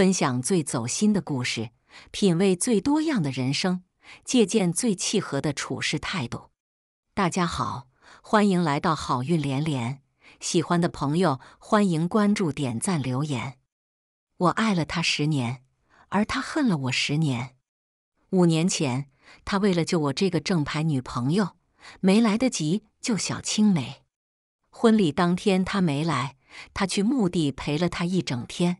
分享最走心的故事，品味最多样的人生，借鉴最契合的处事态度。大家好，欢迎来到好运连连。喜欢的朋友，欢迎关注、点赞、留言。我爱了他十年，而他恨了我十年。五年前，他为了救我这个正牌女朋友，没来得及救小青梅。婚礼当天，他没来，他去墓地陪了他一整天。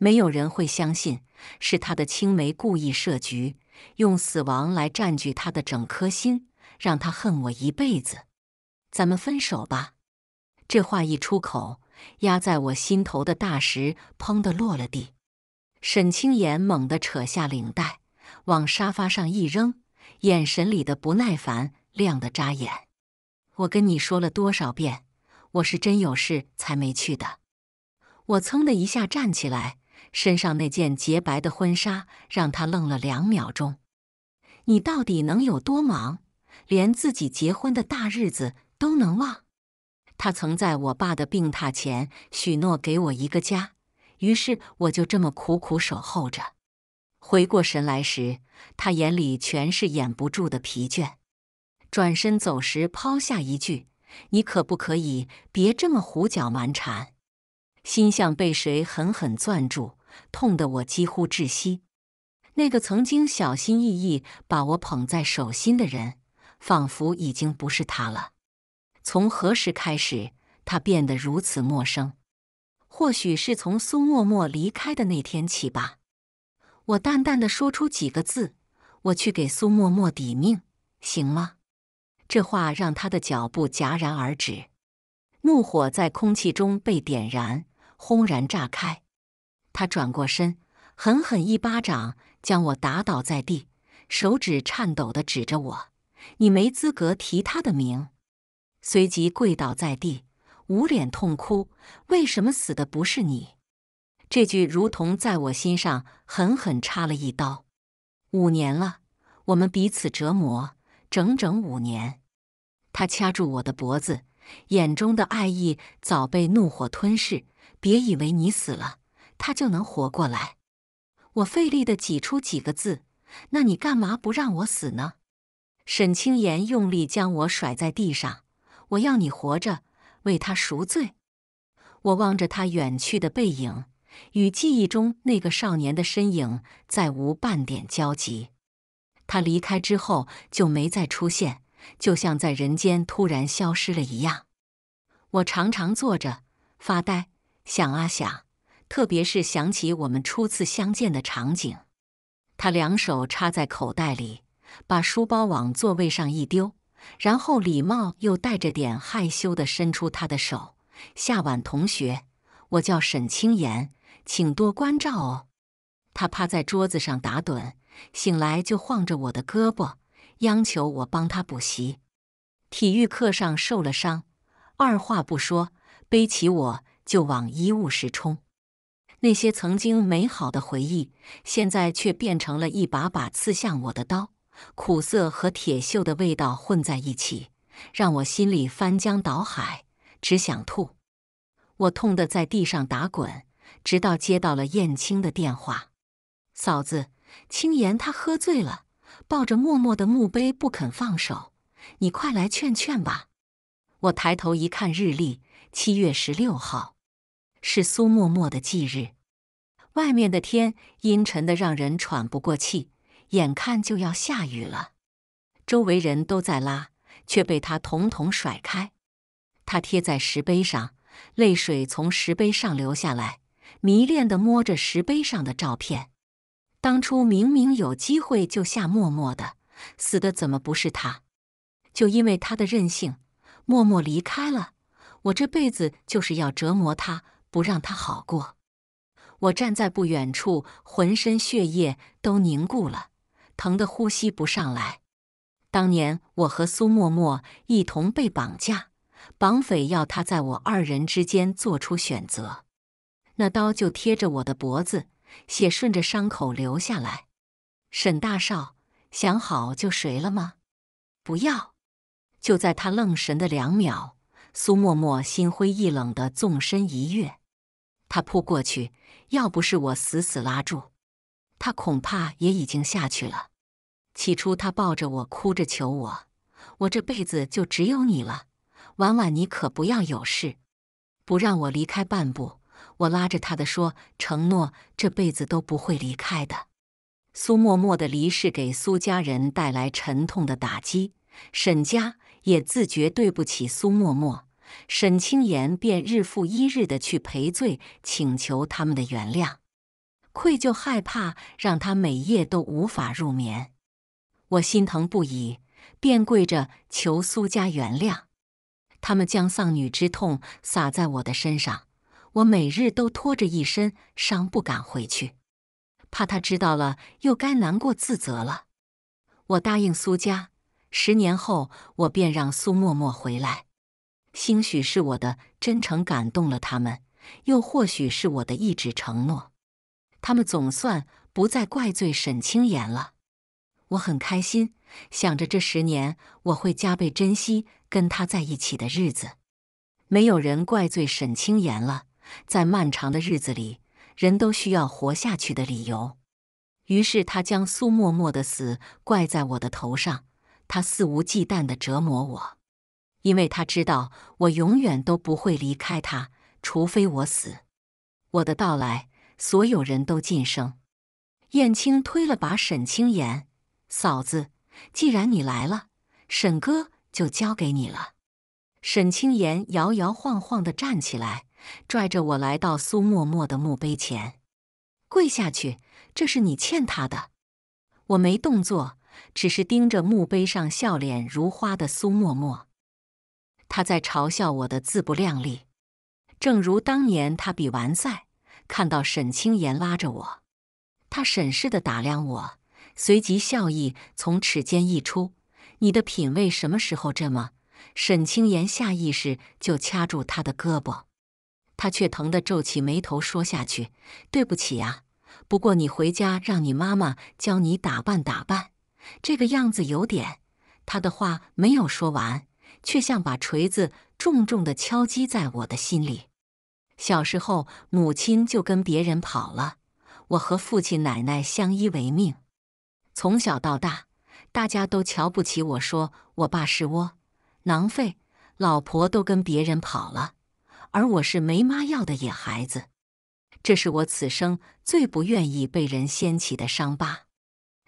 没有人会相信是他的青梅故意设局，用死亡来占据他的整颗心，让他恨我一辈子。咱们分手吧。这话一出口，压在我心头的大石砰的落了地。沈清妍猛地扯下领带，往沙发上一扔，眼神里的不耐烦亮得扎眼。我跟你说了多少遍，我是真有事才没去的。我噌的一下站起来。身上那件洁白的婚纱让他愣了两秒钟。你到底能有多忙，连自己结婚的大日子都能忘？他曾在我爸的病榻前许诺给我一个家，于是我就这么苦苦守候着。回过神来时，他眼里全是掩不住的疲倦。转身走时，抛下一句：“你可不可以别这么胡搅蛮缠？”心像被谁狠狠攥住。痛得我几乎窒息。那个曾经小心翼翼把我捧在手心的人，仿佛已经不是他了。从何时开始，他变得如此陌生？或许是从苏沫沫离开的那天起吧。我淡淡的说出几个字：“我去给苏沫沫抵命，行吗？”这话让他的脚步戛然而止，怒火在空气中被点燃，轰然炸开。他转过身，狠狠一巴掌将我打倒在地，手指颤抖地指着我：“你没资格提他的名。”随即跪倒在地，捂脸痛哭：“为什么死的不是你？”这句如同在我心上狠狠插了一刀。五年了，我们彼此折磨，整整五年。他掐住我的脖子，眼中的爱意早被怒火吞噬。别以为你死了。他就能活过来。我费力的挤出几个字：“那你干嘛不让我死呢？”沈清言用力将我甩在地上。我要你活着，为他赎罪。我望着他远去的背影，与记忆中那个少年的身影再无半点交集。他离开之后就没再出现，就像在人间突然消失了一样。我常常坐着发呆，想啊想。特别是想起我们初次相见的场景，他两手插在口袋里，把书包往座位上一丢，然后礼貌又带着点害羞的伸出他的手：“夏晚同学，我叫沈清言，请多关照哦。”他趴在桌子上打盹，醒来就晃着我的胳膊，央求我帮他补习。体育课上受了伤，二话不说，背起我就往医务室冲。那些曾经美好的回忆，现在却变成了一把把刺向我的刀，苦涩和铁锈的味道混在一起，让我心里翻江倒海，只想吐。我痛得在地上打滚，直到接到了燕青的电话：“嫂子，青岩他喝醉了，抱着默默的墓碑不肯放手，你快来劝劝吧。”我抬头一看日历，七月十六号。是苏默默的忌日，外面的天阴沉得让人喘不过气，眼看就要下雨了。周围人都在拉，却被他统统甩开。他贴在石碑上，泪水从石碑上流下来，迷恋地摸着石碑上的照片。当初明明有机会救下默默的，死的怎么不是他？就因为他的任性，默默离开了。我这辈子就是要折磨他。不让他好过。我站在不远处，浑身血液都凝固了，疼得呼吸不上来。当年我和苏沫沫一同被绑架，绑匪要他在我二人之间做出选择，那刀就贴着我的脖子，血顺着伤口流下来。沈大少，想好救谁了吗？不要！就在他愣神的两秒，苏沫沫心灰意冷的纵身一跃。他扑过去，要不是我死死拉住，他恐怕也已经下去了。起初他抱着我，哭着求我：“我这辈子就只有你了，婉婉，你可不要有事。”不让我离开半步。我拉着他的说：“承诺这辈子都不会离开的。”苏默默的离世给苏家人带来沉痛的打击，沈家也自觉对不起苏默默。沈清言便日复一日的去赔罪，请求他们的原谅。愧疚、害怕，让他每夜都无法入眠。我心疼不已，便跪着求苏家原谅。他们将丧女之痛撒在我的身上，我每日都拖着一身伤不敢回去，怕他知道了又该难过自责了。我答应苏家，十年后我便让苏沫沫回来。兴许是我的真诚感动了他们，又或许是我的一纸承诺，他们总算不再怪罪沈清言了。我很开心，想着这十年我会加倍珍惜跟他在一起的日子。没有人怪罪沈清言了，在漫长的日子里，人都需要活下去的理由。于是他将苏沫沫的死怪在我的头上，他肆无忌惮地折磨我。因为他知道我永远都不会离开他，除非我死。我的到来，所有人都晋升。燕青推了把沈青言，嫂子，既然你来了，沈哥就交给你了。沈青言摇摇晃晃的站起来，拽着我来到苏默默的墓碑前，跪下去，这是你欠他的。我没动作，只是盯着墓碑上笑脸如花的苏默默。他在嘲笑我的自不量力，正如当年他比完赛，看到沈青言拉着我，他审视的打量我，随即笑意从齿间溢出。你的品味什么时候这么？沈青言下意识就掐住他的胳膊，他却疼得皱起眉头，说下去，对不起啊。不过你回家让你妈妈教你打扮打扮，这个样子有点。他的话没有说完。却像把锤子重重的敲击在我的心里。小时候，母亲就跟别人跑了，我和父亲奶奶相依为命。从小到大，大家都瞧不起我，说我爸是窝囊废，老婆都跟别人跑了，而我是没妈要的野孩子。这是我此生最不愿意被人掀起的伤疤。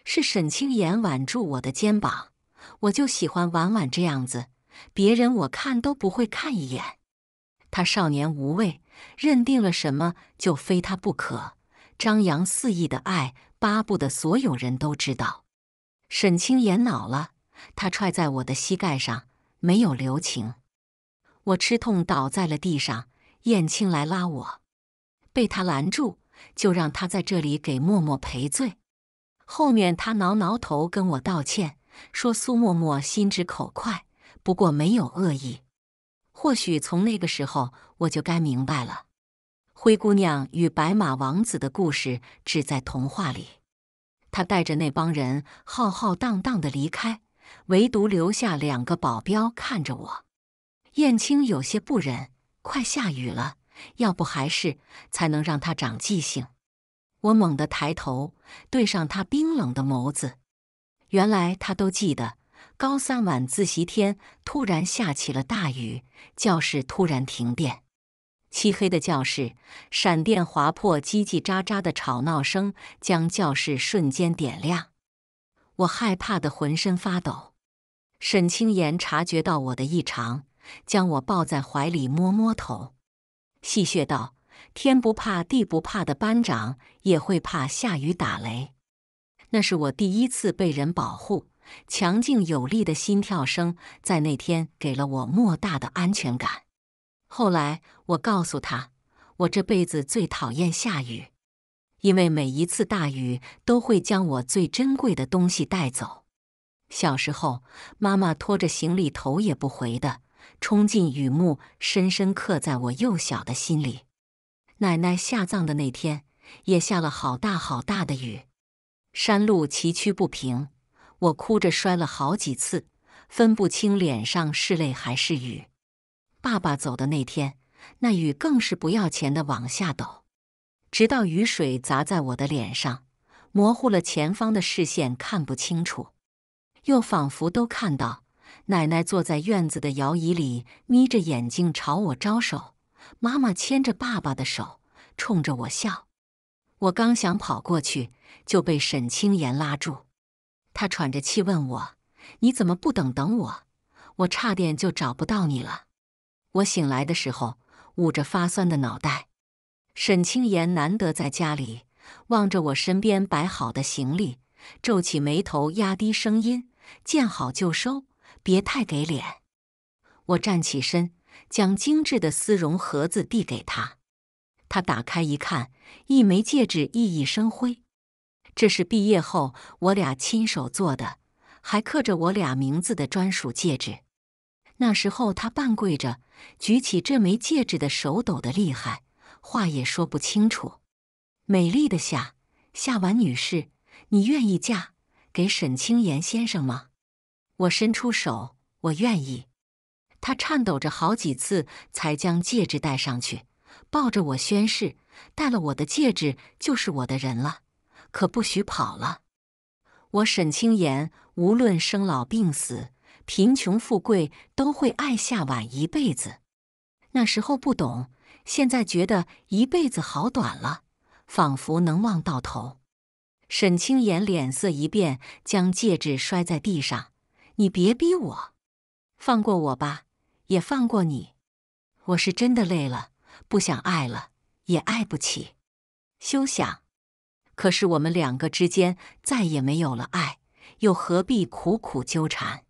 是沈清妍挽住我的肩膀，我就喜欢婉婉这样子。别人我看都不会看一眼，他少年无畏，认定了什么就非他不可，张扬肆意的爱，巴不得所有人都知道。沈清言恼了，他踹在我的膝盖上，没有留情。我吃痛倒在了地上，燕青来拉我，被他拦住，就让他在这里给默默赔罪。后面他挠挠头跟我道歉，说苏默默心直口快。不过没有恶意，或许从那个时候我就该明白了。灰姑娘与白马王子的故事只在童话里。他带着那帮人浩浩荡荡的离开，唯独留下两个保镖看着我。燕青有些不忍，快下雨了，要不还是才能让他长记性。我猛地抬头，对上他冰冷的眸子，原来他都记得。高三晚自习天突然下起了大雨，教室突然停电，漆黑的教室，闪电划破，叽叽喳喳的吵闹声将教室瞬间点亮。我害怕的浑身发抖。沈清言察觉到我的异常，将我抱在怀里，摸摸头，戏谑道：“天不怕地不怕的班长也会怕下雨打雷。”那是我第一次被人保护。强劲有力的心跳声在那天给了我莫大的安全感。后来我告诉他，我这辈子最讨厌下雨，因为每一次大雨都会将我最珍贵的东西带走。小时候，妈妈拖着行李，头也不回地冲进雨幕，深深刻在我幼小的心里。奶奶下葬的那天，也下了好大好大的雨，山路崎岖不平。我哭着摔了好几次，分不清脸上是泪还是雨。爸爸走的那天，那雨更是不要钱的往下抖，直到雨水砸在我的脸上，模糊了前方的视线，看不清楚。又仿佛都看到奶奶坐在院子的摇椅里，眯着眼睛朝我招手；妈妈牵着爸爸的手，冲着我笑。我刚想跑过去，就被沈青言拉住。他喘着气问我：“你怎么不等等我？我差点就找不到你了。”我醒来的时候，捂着发酸的脑袋。沈清妍难得在家里，望着我身边摆好的行李，皱起眉头，压低声音：“见好就收，别太给脸。”我站起身，将精致的丝绒盒子递给他。他打开一看，一枚戒指熠熠生辉。这是毕业后我俩亲手做的，还刻着我俩名字的专属戒指。那时候他半跪着，举起这枚戒指的手抖得厉害，话也说不清楚。美丽的夏夏婉女士，你愿意嫁给沈清岩先生吗？我伸出手，我愿意。他颤抖着好几次，才将戒指戴上去，抱着我宣誓：戴了我的戒指，就是我的人了。可不许跑了！我沈清言无论生老病死、贫穷富贵，都会爱夏婉一辈子。那时候不懂，现在觉得一辈子好短了，仿佛能望到头。沈清言脸色一变，将戒指摔在地上：“你别逼我，放过我吧，也放过你。我是真的累了，不想爱了，也爱不起，休想！”可是我们两个之间再也没有了爱，又何必苦苦纠缠？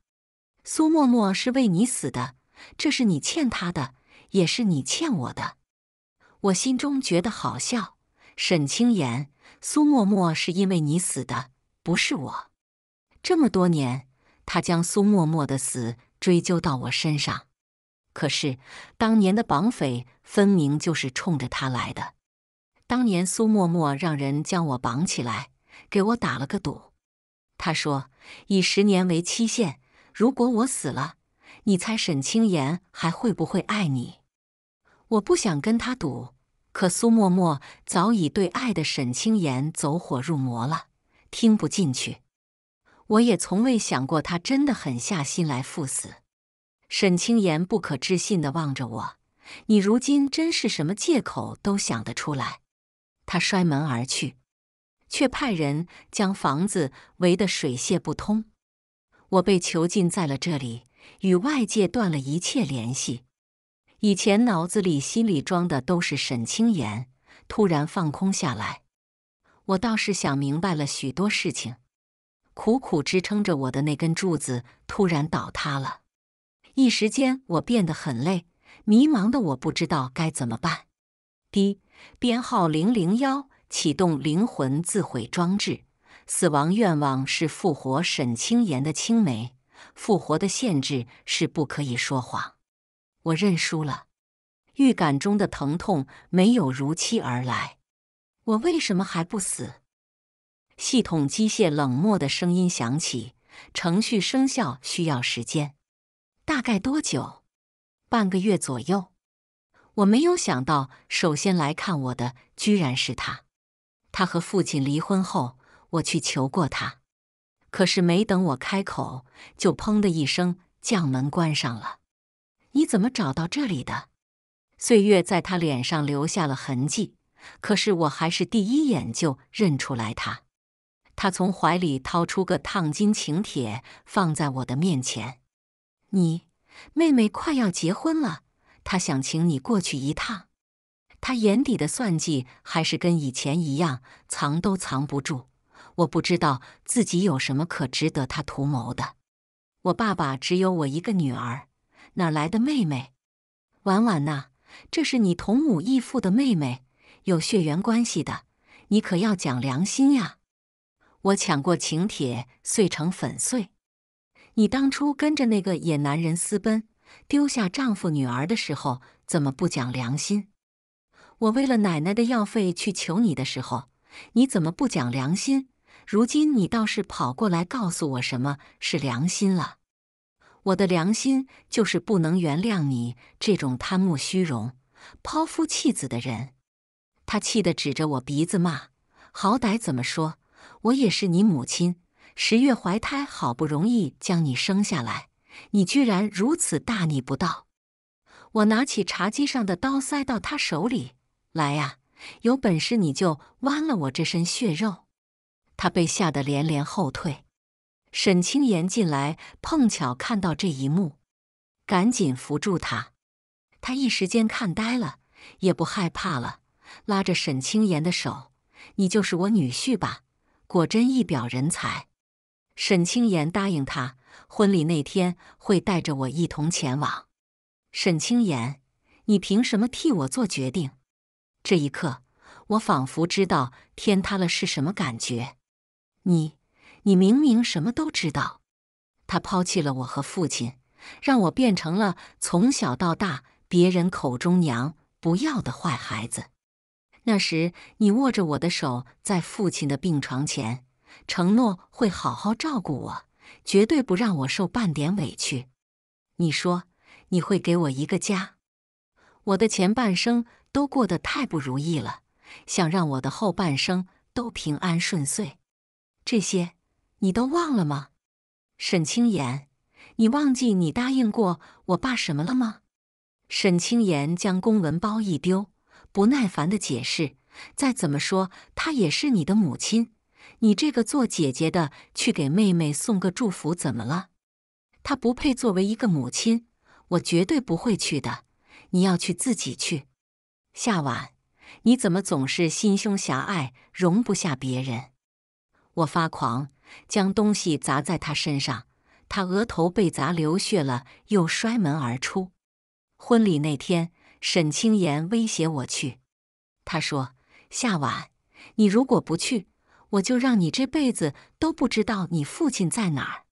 苏沫沫是为你死的，这是你欠他的，也是你欠我的。我心中觉得好笑。沈清颜，苏沫沫是因为你死的，不是我。这么多年，他将苏沫沫的死追究到我身上，可是当年的绑匪分明就是冲着他来的。当年苏沫沫让人将我绑起来，给我打了个赌。他说：“以十年为期限，如果我死了，你猜沈青言还会不会爱你？”我不想跟他赌，可苏沫沫早已对爱的沈青言走火入魔了，听不进去。我也从未想过他真的狠下心来赴死。沈青言不可置信地望着我：“你如今真是什么借口都想得出来。”他摔门而去，却派人将房子围得水泄不通。我被囚禁在了这里，与外界断了一切联系。以前脑子里、心里装的都是沈清言，突然放空下来，我倒是想明白了许多事情。苦苦支撑着我的那根柱子突然倒塌了，一时间我变得很累，迷茫的我不知道该怎么办。滴。编号零零幺，启动灵魂自毁装置。死亡愿望是复活沈清妍的青梅。复活的限制是不可以说谎。我认输了。预感中的疼痛没有如期而来。我为什么还不死？系统机械冷漠的声音响起：“程序生效需要时间，大概多久？半个月左右。”我没有想到，首先来看我的居然是他。他和父亲离婚后，我去求过他，可是没等我开口，就砰的一声将门关上了。你怎么找到这里的？岁月在他脸上留下了痕迹，可是我还是第一眼就认出来他。他从怀里掏出个烫金请帖，放在我的面前。你妹妹快要结婚了。他想请你过去一趟，他眼底的算计还是跟以前一样，藏都藏不住。我不知道自己有什么可值得他图谋的。我爸爸只有我一个女儿，哪来的妹妹？婉婉呐，这是你同母异父的妹妹，有血缘关系的，你可要讲良心呀！我抢过请帖，碎成粉碎。你当初跟着那个野男人私奔。丢下丈夫女儿的时候，怎么不讲良心？我为了奶奶的药费去求你的时候，你怎么不讲良心？如今你倒是跑过来告诉我什么是良心了？我的良心就是不能原谅你这种贪慕虚荣、抛夫弃子的人。他气得指着我鼻子骂：“好歹怎么说，我也是你母亲，十月怀胎，好不容易将你生下来。”你居然如此大逆不道！我拿起茶几上的刀，塞到他手里来呀！有本事你就剜了我这身血肉！他被吓得连连后退。沈青言进来，碰巧看到这一幕，赶紧扶住他。他一时间看呆了，也不害怕了，拉着沈青言的手：“你就是我女婿吧？果真一表人才。”沈青言答应他。婚礼那天会带着我一同前往。沈清妍，你凭什么替我做决定？这一刻，我仿佛知道天塌了是什么感觉。你，你明明什么都知道。他抛弃了我和父亲，让我变成了从小到大别人口中娘不要的坏孩子。那时，你握着我的手，在父亲的病床前，承诺会好好照顾我。绝对不让我受半点委屈。你说你会给我一个家？我的前半生都过得太不如意了，想让我的后半生都平安顺遂。这些你都忘了吗？沈清言，你忘记你答应过我爸什么了吗？沈清言将公文包一丢，不耐烦地解释：“再怎么说，她也是你的母亲。”你这个做姐姐的，去给妹妹送个祝福，怎么了？她不配作为一个母亲，我绝对不会去的。你要去自己去。夏晚，你怎么总是心胸狭隘，容不下别人？我发狂，将东西砸在他身上，他额头被砸流血了，又摔门而出。婚礼那天，沈清言威胁我去，他说：“夏晚，你如果不去。”我就让你这辈子都不知道你父亲在哪。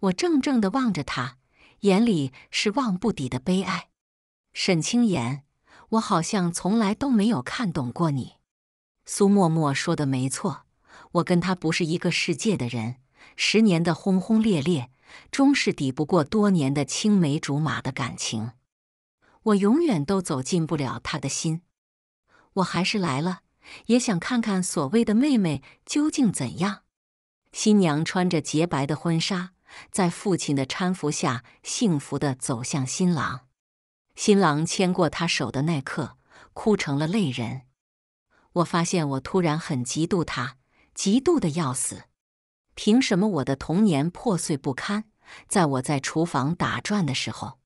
我怔怔的望着他，眼里是望不底的悲哀。沈清言，我好像从来都没有看懂过你。苏沫沫说的没错，我跟他不是一个世界的人。十年的轰轰烈烈，终是抵不过多年的青梅竹马的感情。我永远都走进不了他的心。我还是来了。也想看看所谓的妹妹究竟怎样。新娘穿着洁白的婚纱，在父亲的搀扶下，幸福地走向新郎。新郎牵过她手的那刻，哭成了泪人。我发现我突然很嫉妒他，嫉妒的要死。凭什么我的童年破碎不堪？在我在厨房打转的时候，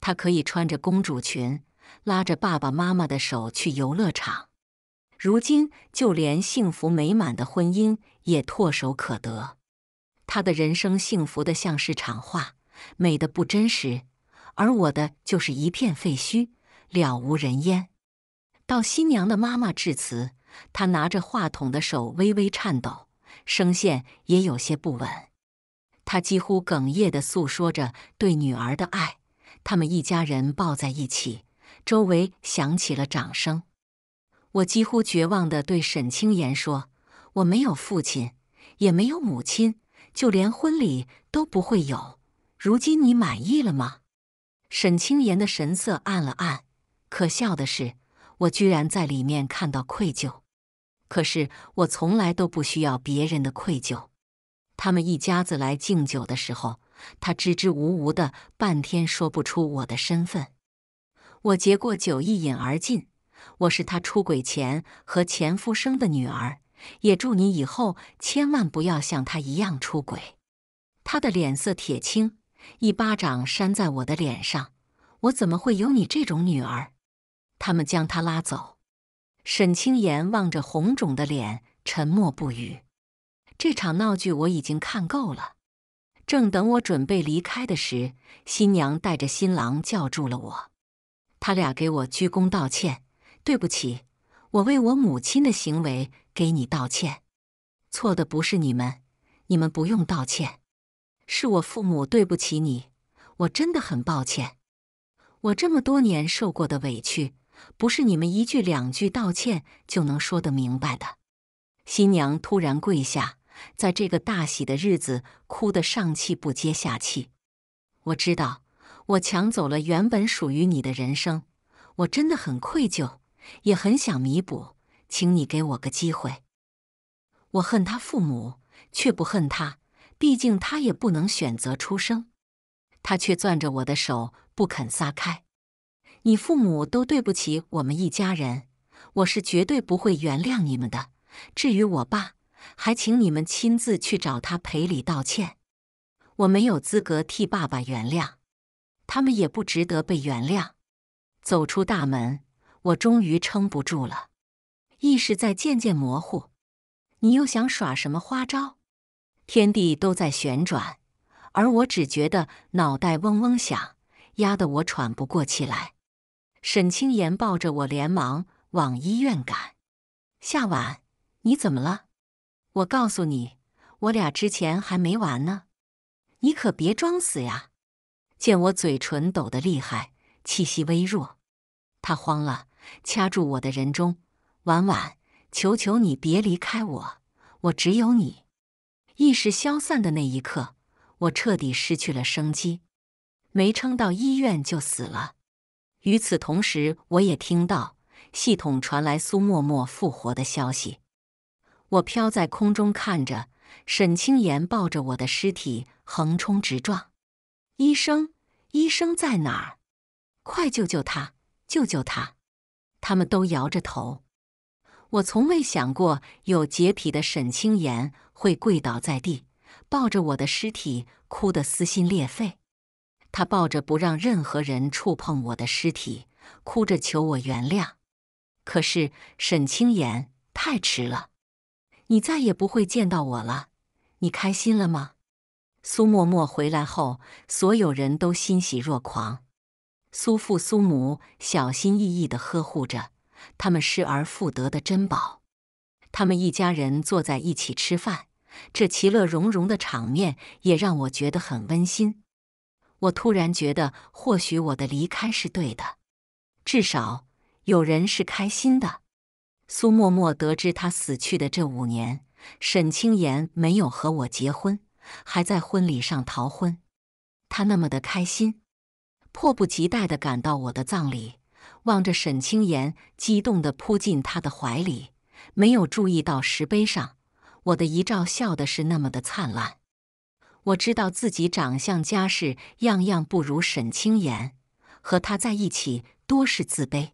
他可以穿着公主裙，拉着爸爸妈妈的手去游乐场。如今，就连幸福美满的婚姻也唾手可得。他的人生幸福的像是场画，美的不真实，而我的就是一片废墟，了无人烟。到新娘的妈妈致辞，她拿着话筒的手微微颤抖，声线也有些不稳。她几乎哽咽地诉说着对女儿的爱。他们一家人抱在一起，周围响起了掌声。我几乎绝望地对沈清言说：“我没有父亲，也没有母亲，就连婚礼都不会有。如今你满意了吗？”沈清言的神色暗了暗。可笑的是，我居然在里面看到愧疚。可是我从来都不需要别人的愧疚。他们一家子来敬酒的时候，他支支吾吾的，半天说不出我的身份。我接过酒，一饮而尽。我是他出轨前和前夫生的女儿，也祝你以后千万不要像他一样出轨。他的脸色铁青，一巴掌扇在我的脸上。我怎么会有你这种女儿？他们将他拉走。沈清言望着红肿的脸，沉默不语。这场闹剧我已经看够了。正等我准备离开的时，新娘带着新郎叫住了我。他俩给我鞠躬道歉。对不起，我为我母亲的行为给你道歉。错的不是你们，你们不用道歉，是我父母对不起你。我真的很抱歉，我这么多年受过的委屈，不是你们一句两句道歉就能说得明白的。新娘突然跪下，在这个大喜的日子，哭得上气不接下气。我知道，我抢走了原本属于你的人生，我真的很愧疚。也很想弥补，请你给我个机会。我恨他父母，却不恨他，毕竟他也不能选择出生。他却攥着我的手不肯撒开。你父母都对不起我们一家人，我是绝对不会原谅你们的。至于我爸，还请你们亲自去找他赔礼道歉。我没有资格替爸爸原谅，他们也不值得被原谅。走出大门。我终于撑不住了，意识在渐渐模糊。你又想耍什么花招？天地都在旋转，而我只觉得脑袋嗡嗡响，压得我喘不过气来。沈清言抱着我，连忙往医院赶。夏晚，你怎么了？我告诉你，我俩之前还没完呢，你可别装死呀！见我嘴唇抖得厉害，气息微弱，他慌了。掐住我的人中，婉婉，求求你别离开我，我只有你。意识消散的那一刻，我彻底失去了生机，没撑到医院就死了。与此同时，我也听到系统传来苏沫沫复活的消息。我飘在空中，看着沈清言抱着我的尸体横冲直撞。医生，医生在哪儿？快救救他，救救他！他们都摇着头。我从未想过，有洁癖的沈青妍会跪倒在地，抱着我的尸体哭得撕心裂肺。他抱着不让任何人触碰我的尸体，哭着求我原谅。可是，沈青妍太迟了，你再也不会见到我了。你开心了吗？苏沫沫回来后，所有人都欣喜若狂。苏父苏母小心翼翼地呵护着他们失而复得的珍宝，他们一家人坐在一起吃饭，这其乐融融的场面也让我觉得很温馨。我突然觉得，或许我的离开是对的，至少有人是开心的。苏沫沫得知他死去的这五年，沈清言没有和我结婚，还在婚礼上逃婚，他那么的开心。迫不及待地赶到我的葬礼，望着沈清言，激动地扑进他的怀里，没有注意到石碑上我的遗照，笑的是那么的灿烂。我知道自己长相、家世样样不如沈清言，和他在一起多是自卑。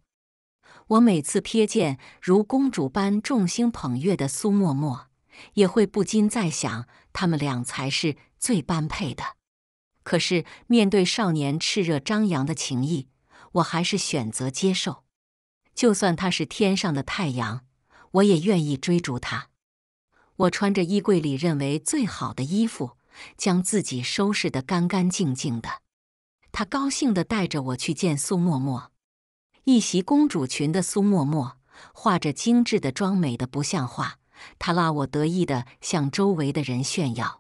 我每次瞥见如公主般众星捧月的苏沫沫，也会不禁在想，他们俩才是最般配的。可是，面对少年炽热张扬的情谊，我还是选择接受。就算他是天上的太阳，我也愿意追逐他。我穿着衣柜里认为最好的衣服，将自己收拾得干干净净的。他高兴的带着我去见苏沫沫。一袭公主裙的苏沫沫，化着精致的妆，美的不像话。他拉我得意的向周围的人炫耀。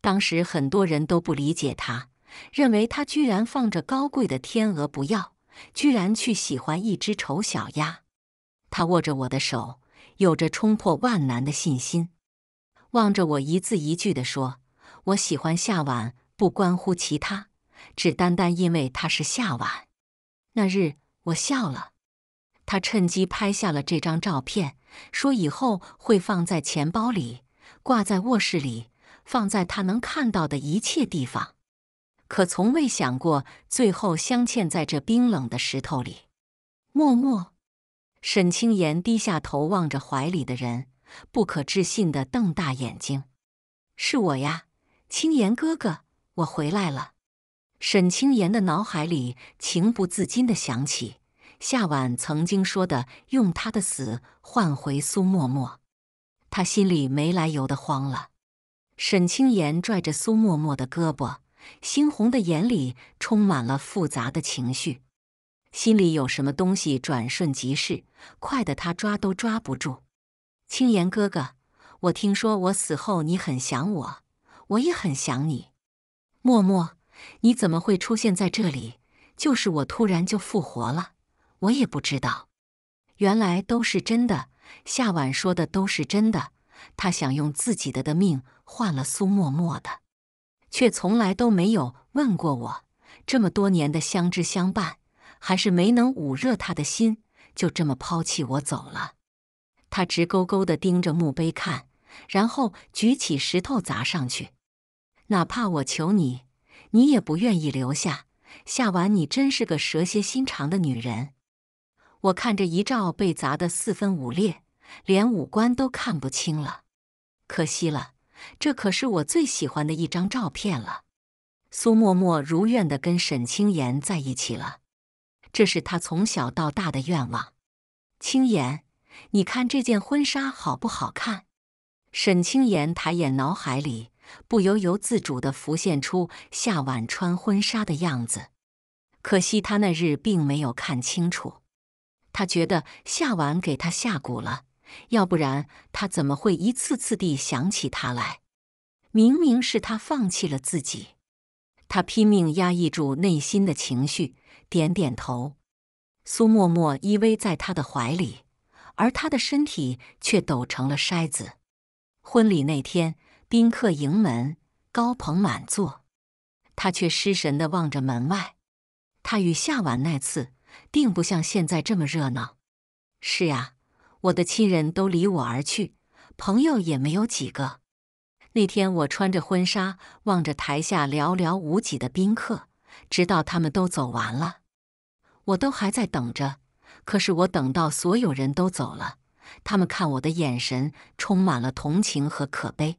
当时很多人都不理解他，认为他居然放着高贵的天鹅不要，居然去喜欢一只丑小鸭。他握着我的手，有着冲破万难的信心，望着我一字一句的说：“我喜欢夏晚，不关乎其他，只单单因为他是夏晚。”那日我笑了，他趁机拍下了这张照片，说以后会放在钱包里，挂在卧室里。放在他能看到的一切地方，可从未想过最后镶嵌在这冰冷的石头里。默默，沈青言低下头望着怀里的人，不可置信的瞪大眼睛：“是我呀，青言哥哥，我回来了。”沈青言的脑海里情不自禁的想起夏晚曾经说的：“用他的死换回苏默默。”他心里没来由的慌了。沈清言拽着苏默默的胳膊，猩红的眼里充满了复杂的情绪，心里有什么东西转瞬即逝，快的他抓都抓不住。青言哥哥，我听说我死后你很想我，我也很想你。默默，你怎么会出现在这里？就是我突然就复活了，我也不知道。原来都是真的，夏晚说的都是真的。他想用自己的的命。换了苏默默的，却从来都没有问过我。这么多年的相知相伴，还是没能捂热他的心，就这么抛弃我走了。他直勾勾的盯着墓碑看，然后举起石头砸上去。哪怕我求你，你也不愿意留下。夏婉，你真是个蛇蝎心肠的女人。我看着遗照被砸得四分五裂，连五官都看不清了。可惜了。这可是我最喜欢的一张照片了。苏沫沫如愿的跟沈青言在一起了，这是她从小到大的愿望。青言，你看这件婚纱好不好看？沈青言抬眼，脑海里不由由自主的浮现出夏晚穿婚纱的样子。可惜他那日并没有看清楚，他觉得夏晚给他下蛊了。要不然他怎么会一次次地想起他来？明明是他放弃了自己，他拼命压抑住内心的情绪，点点头。苏沫沫依偎在他的怀里，而他的身体却抖成了筛子。婚礼那天，宾客盈门，高朋满座，他却失神地望着门外。他与夏晚那次，并不像现在这么热闹。是啊。我的亲人都离我而去，朋友也没有几个。那天我穿着婚纱，望着台下寥寥无几的宾客，直到他们都走完了，我都还在等着。可是我等到所有人都走了，他们看我的眼神充满了同情和可悲，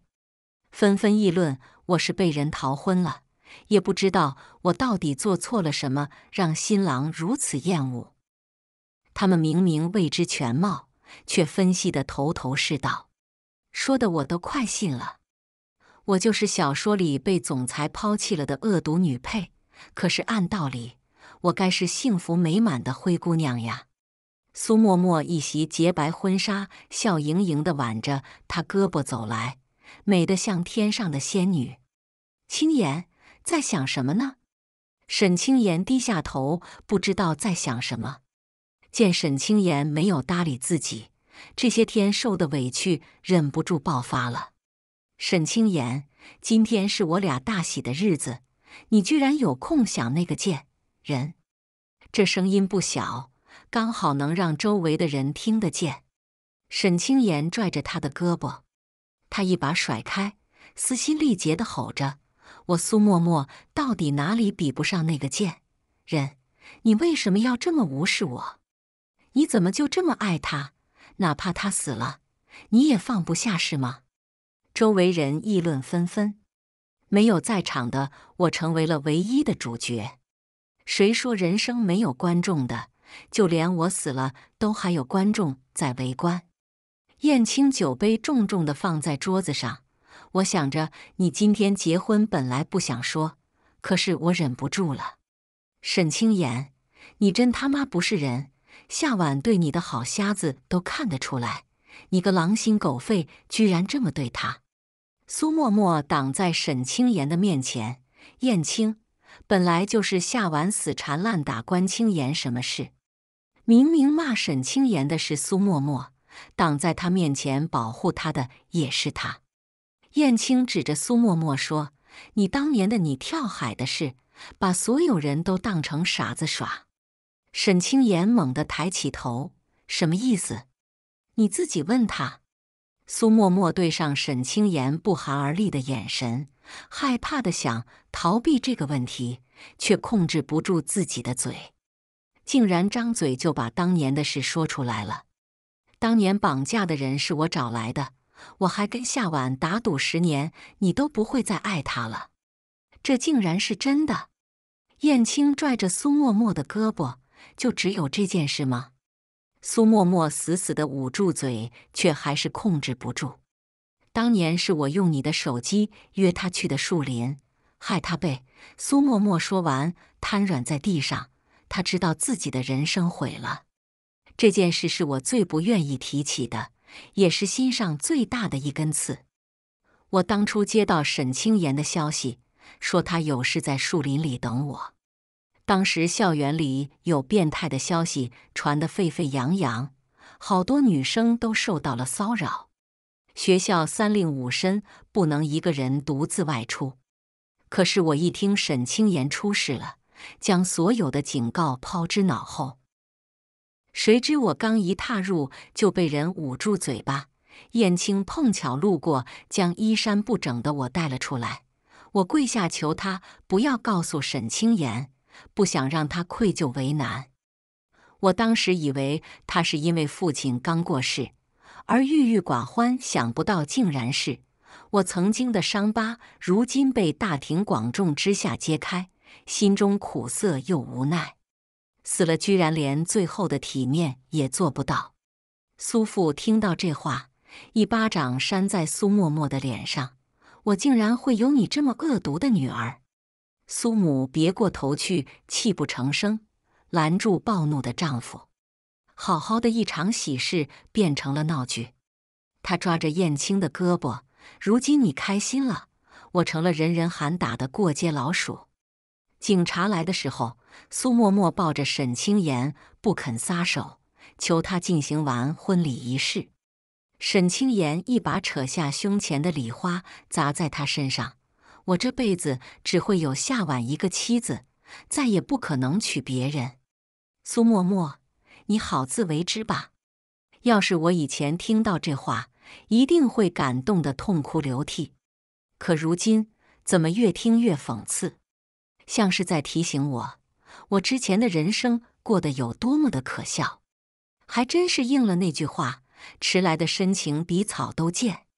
纷纷议论我是被人逃婚了，也不知道我到底做错了什么，让新郎如此厌恶。他们明明未知全貌。却分析的头头是道，说的我都快信了。我就是小说里被总裁抛弃了的恶毒女配，可是按道理我该是幸福美满的灰姑娘呀。苏沫沫一袭洁白婚纱，笑盈盈的挽着他胳膊走来，美得像天上的仙女。青岩在想什么呢？沈青岩低下头，不知道在想什么。见沈清妍没有搭理自己，这些天受的委屈忍不住爆发了。沈清妍，今天是我俩大喜的日子，你居然有空想那个贱人！这声音不小，刚好能让周围的人听得见。沈清妍拽着他的胳膊，他一把甩开，撕心裂肺地吼着：“我苏沫沫到底哪里比不上那个贱人？你为什么要这么无视我？”你怎么就这么爱他？哪怕他死了，你也放不下是吗？周围人议论纷纷，没有在场的，我成为了唯一的主角。谁说人生没有观众的？就连我死了，都还有观众在围观。燕青酒杯重重的放在桌子上，我想着你今天结婚，本来不想说，可是我忍不住了。沈青言，你真他妈不是人！夏晚对你的好，瞎子都看得出来。你个狼心狗肺，居然这么对他！苏沫沫挡在沈清言的面前。燕青本来就是夏晚死缠烂打关清言什么事？明明骂沈清言的是苏沫沫，挡在他面前保护他的也是他。燕青指着苏沫沫说：“你当年的你跳海的事，把所有人都当成傻子耍。”沈清妍猛地抬起头：“什么意思？你自己问他。”苏沫沫对上沈清妍不寒而栗的眼神，害怕的想逃避这个问题，却控制不住自己的嘴，竟然张嘴就把当年的事说出来了。当年绑架的人是我找来的，我还跟夏晚打赌，十年你都不会再爱他了。这竟然是真的！燕青拽着苏沫沫的胳膊。就只有这件事吗？苏沫沫死死的捂住嘴，却还是控制不住。当年是我用你的手机约他去的树林，害他被……苏沫沫说完，瘫软在地上。他知道自己的人生毁了。这件事是我最不愿意提起的，也是心上最大的一根刺。我当初接到沈清言的消息，说他有事在树林里等我。当时校园里有变态的消息传得沸沸扬扬，好多女生都受到了骚扰。学校三令五申不能一个人独自外出，可是我一听沈清言出事了，将所有的警告抛之脑后。谁知我刚一踏入，就被人捂住嘴巴。燕青碰巧路过，将衣衫不整的我带了出来。我跪下求他不要告诉沈清言。不想让他愧疚为难，我当时以为他是因为父亲刚过世而郁郁寡欢，想不到竟然是我曾经的伤疤，如今被大庭广众之下揭开，心中苦涩又无奈。死了居然连最后的体面也做不到。苏父听到这话，一巴掌扇在苏沫沫的脸上：“我竟然会有你这么恶毒的女儿！”苏母别过头去，泣不成声，拦住暴怒的丈夫。好好的一场喜事变成了闹剧。她抓着燕青的胳膊：“如今你开心了，我成了人人喊打的过街老鼠。”警察来的时候，苏沫沫抱着沈清言不肯撒手，求他进行完婚礼仪式。沈清言一把扯下胸前的礼花，砸在他身上。我这辈子只会有夏婉一个妻子，再也不可能娶别人。苏沫沫，你好自为之吧。要是我以前听到这话，一定会感动得痛哭流涕。可如今，怎么越听越讽刺，像是在提醒我，我之前的人生过得有多么的可笑。还真是应了那句话：迟来的深情比草都贱。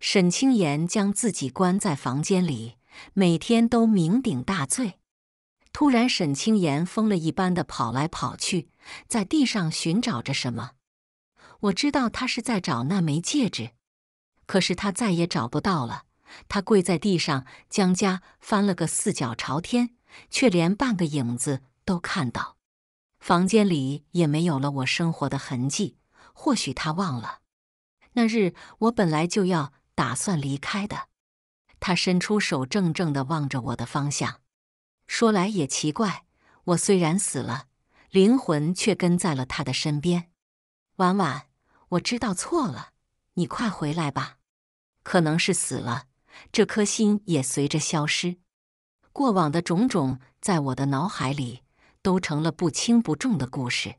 沈清妍将自己关在房间里，每天都酩酊大醉。突然，沈清妍疯了一般的跑来跑去，在地上寻找着什么。我知道她是在找那枚戒指，可是她再也找不到了。她跪在地上，将家翻了个四脚朝天，却连半个影子都看到。房间里也没有了我生活的痕迹。或许他忘了，那日我本来就要。打算离开的，他伸出手，怔怔地望着我的方向。说来也奇怪，我虽然死了，灵魂却跟在了他的身边。婉婉，我知道错了，你快回来吧。可能是死了，这颗心也随着消失。过往的种种，在我的脑海里都成了不轻不重的故事，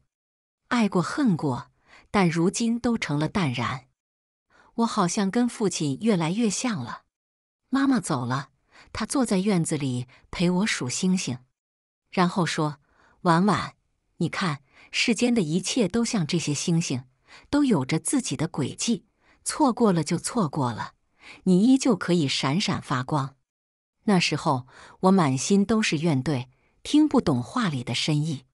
爱过恨过，但如今都成了淡然。我好像跟父亲越来越像了。妈妈走了，她坐在院子里陪我数星星，然后说：“婉婉，你看，世间的一切都像这些星星，都有着自己的轨迹，错过了就错过了，你依旧可以闪闪发光。”那时候我满心都是怨怼，听不懂话里的深意。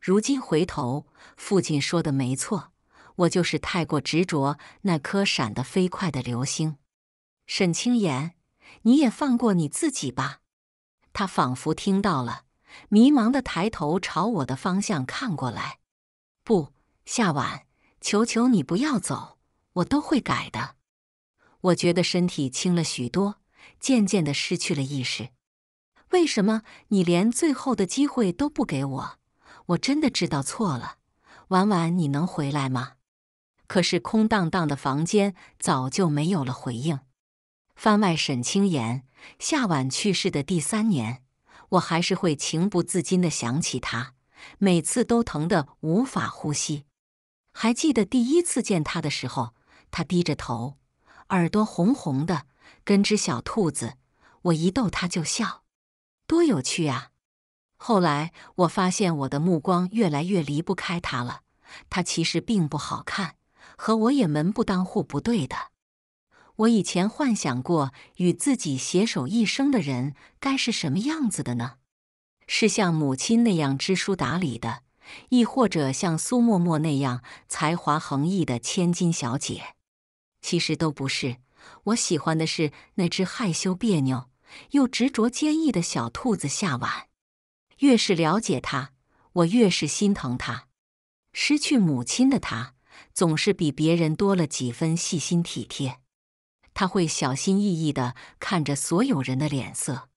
如今回头，父亲说的没错。我就是太过执着那颗闪得飞快的流星，沈清言，你也放过你自己吧。他仿佛听到了，迷茫的抬头朝我的方向看过来。不，夏晚，求求你不要走，我都会改的。我觉得身体轻了许多，渐渐的失去了意识。为什么你连最后的机会都不给我？我真的知道错了，婉婉，你能回来吗？可是空荡荡的房间早就没有了回应。番外沈清言夏晚去世的第三年，我还是会情不自禁地想起他，每次都疼得无法呼吸。还记得第一次见他的时候，他低着头，耳朵红红的，跟只小兔子。我一逗他就笑，多有趣啊！后来我发现我的目光越来越离不开他了。他其实并不好看。和我也门不当户不对的。我以前幻想过与自己携手一生的人该是什么样子的呢？是像母亲那样知书达理的，亦或者像苏沫沫那样才华横溢的千金小姐？其实都不是。我喜欢的是那只害羞别扭又执着坚毅的小兔子夏晚。越是了解他，我越是心疼他。失去母亲的他。总是比别人多了几分细心体贴，他会小心翼翼的看着所有人的脸色。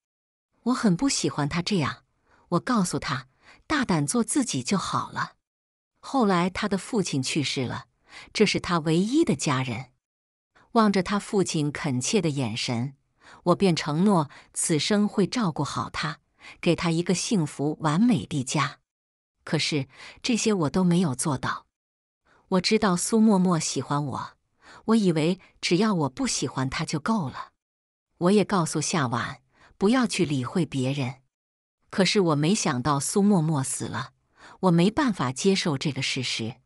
我很不喜欢他这样，我告诉他，大胆做自己就好了。后来他的父亲去世了，这是他唯一的家人。望着他父亲恳切的眼神，我便承诺此生会照顾好他，给他一个幸福完美的家。可是这些我都没有做到。我知道苏默默喜欢我，我以为只要我不喜欢他就够了。我也告诉夏晚不要去理会别人，可是我没想到苏默默死了，我没办法接受这个事实，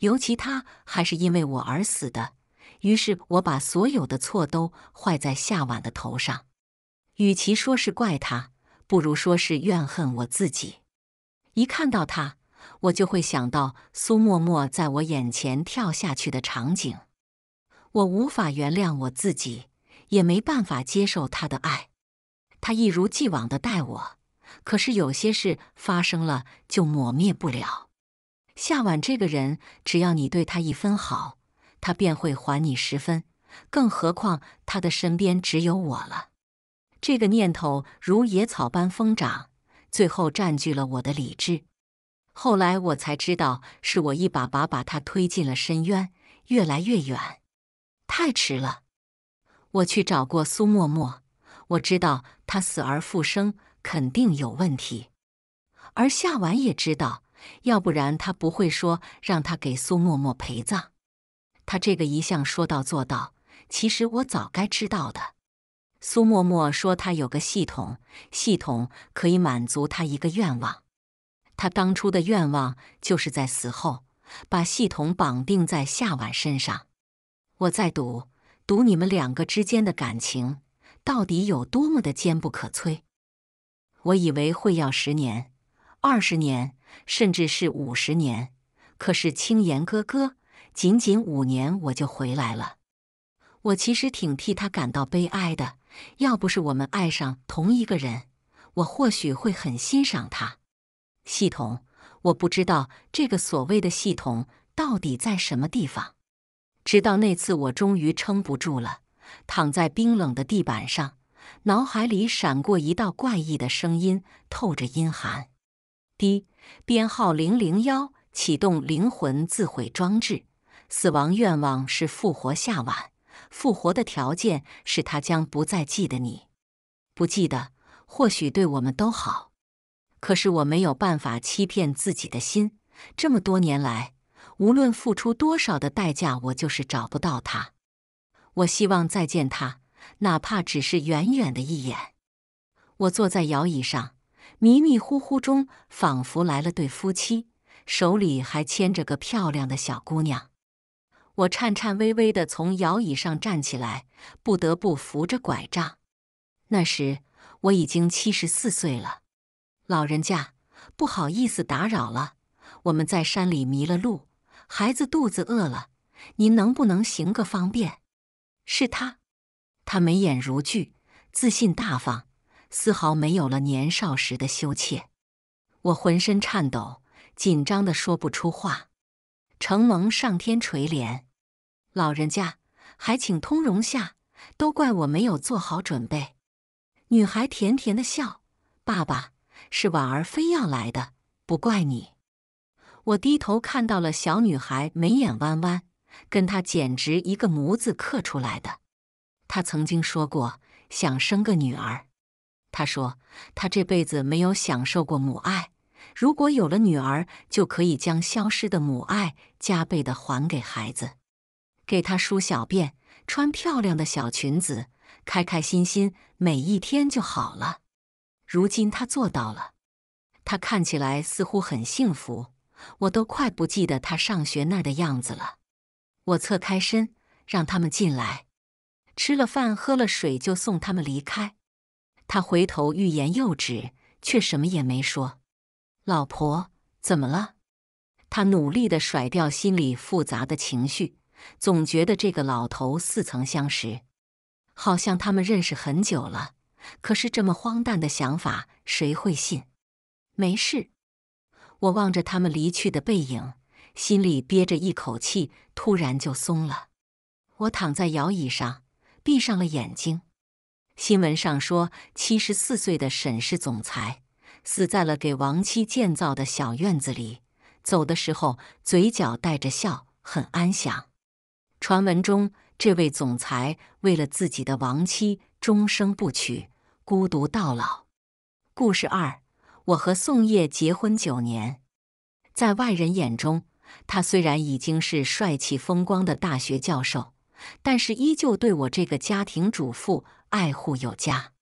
尤其他还是因为我而死的。于是我把所有的错都坏在夏晚的头上，与其说是怪他，不如说是怨恨我自己。一看到他。我就会想到苏沫沫在我眼前跳下去的场景，我无法原谅我自己，也没办法接受他的爱。他一如既往地待我，可是有些事发生了就抹灭不了。夏晚这个人，只要你对他一分好，他便会还你十分。更何况他的身边只有我了。这个念头如野草般疯长，最后占据了我的理智。后来我才知道，是我一把把把他推进了深渊，越来越远，太迟了。我去找过苏沫沫，我知道他死而复生肯定有问题，而夏晚也知道，要不然他不会说让他给苏沫沫陪葬。他这个一向说到做到，其实我早该知道的。苏沫沫说他有个系统，系统可以满足他一个愿望。他当初的愿望就是在死后把系统绑定在夏婉身上。我在赌，赌你们两个之间的感情到底有多么的坚不可摧。我以为会要十年、二十年，甚至是五十年。可是青岩哥哥，仅仅五年我就回来了。我其实挺替他感到悲哀的。要不是我们爱上同一个人，我或许会很欣赏他。系统，我不知道这个所谓的系统到底在什么地方。直到那次，我终于撑不住了，躺在冰冷的地板上，脑海里闪过一道怪异的声音，透着阴寒。滴，编号零零幺，启动灵魂自毁装置。死亡愿望是复活夏晚，复活的条件是他将不再记得你。不记得，或许对我们都好。可是我没有办法欺骗自己的心，这么多年来，无论付出多少的代价，我就是找不到他。我希望再见他，哪怕只是远远的一眼。我坐在摇椅上，迷迷糊糊中仿佛来了对夫妻，手里还牵着个漂亮的小姑娘。我颤颤巍巍地从摇椅上站起来，不得不扶着拐杖。那时我已经七十四岁了。老人家，不好意思打扰了，我们在山里迷了路，孩子肚子饿了，您能不能行个方便？是他，他眉眼如炬，自信大方，丝毫没有了年少时的羞怯。我浑身颤抖，紧张的说不出话。承蒙上天垂怜，老人家，还请通融下，都怪我没有做好准备。女孩甜甜的笑，爸爸。是婉儿非要来的，不怪你。我低头看到了小女孩眉眼弯弯，跟她简直一个模子刻出来的。她曾经说过想生个女儿。她说她这辈子没有享受过母爱，如果有了女儿，就可以将消失的母爱加倍的还给孩子，给她梳小辫，穿漂亮的小裙子，开开心心每一天就好了。如今他做到了，他看起来似乎很幸福，我都快不记得他上学那儿的样子了。我侧开身，让他们进来。吃了饭，喝了水，就送他们离开。他回头欲言又止，却什么也没说。老婆，怎么了？他努力的甩掉心里复杂的情绪，总觉得这个老头似曾相识，好像他们认识很久了。可是这么荒诞的想法，谁会信？没事，我望着他们离去的背影，心里憋着一口气，突然就松了。我躺在摇椅上，闭上了眼睛。新闻上说，七十四岁的沈氏总裁死在了给亡妻建造的小院子里，走的时候嘴角带着笑，很安详。传闻中，这位总裁为了自己的亡妻，终生不娶。孤独到老。故事二：我和宋叶结婚九年，在外人眼中，他虽然已经是帅气风光的大学教授，但是依旧对我这个家庭主妇爱护有加。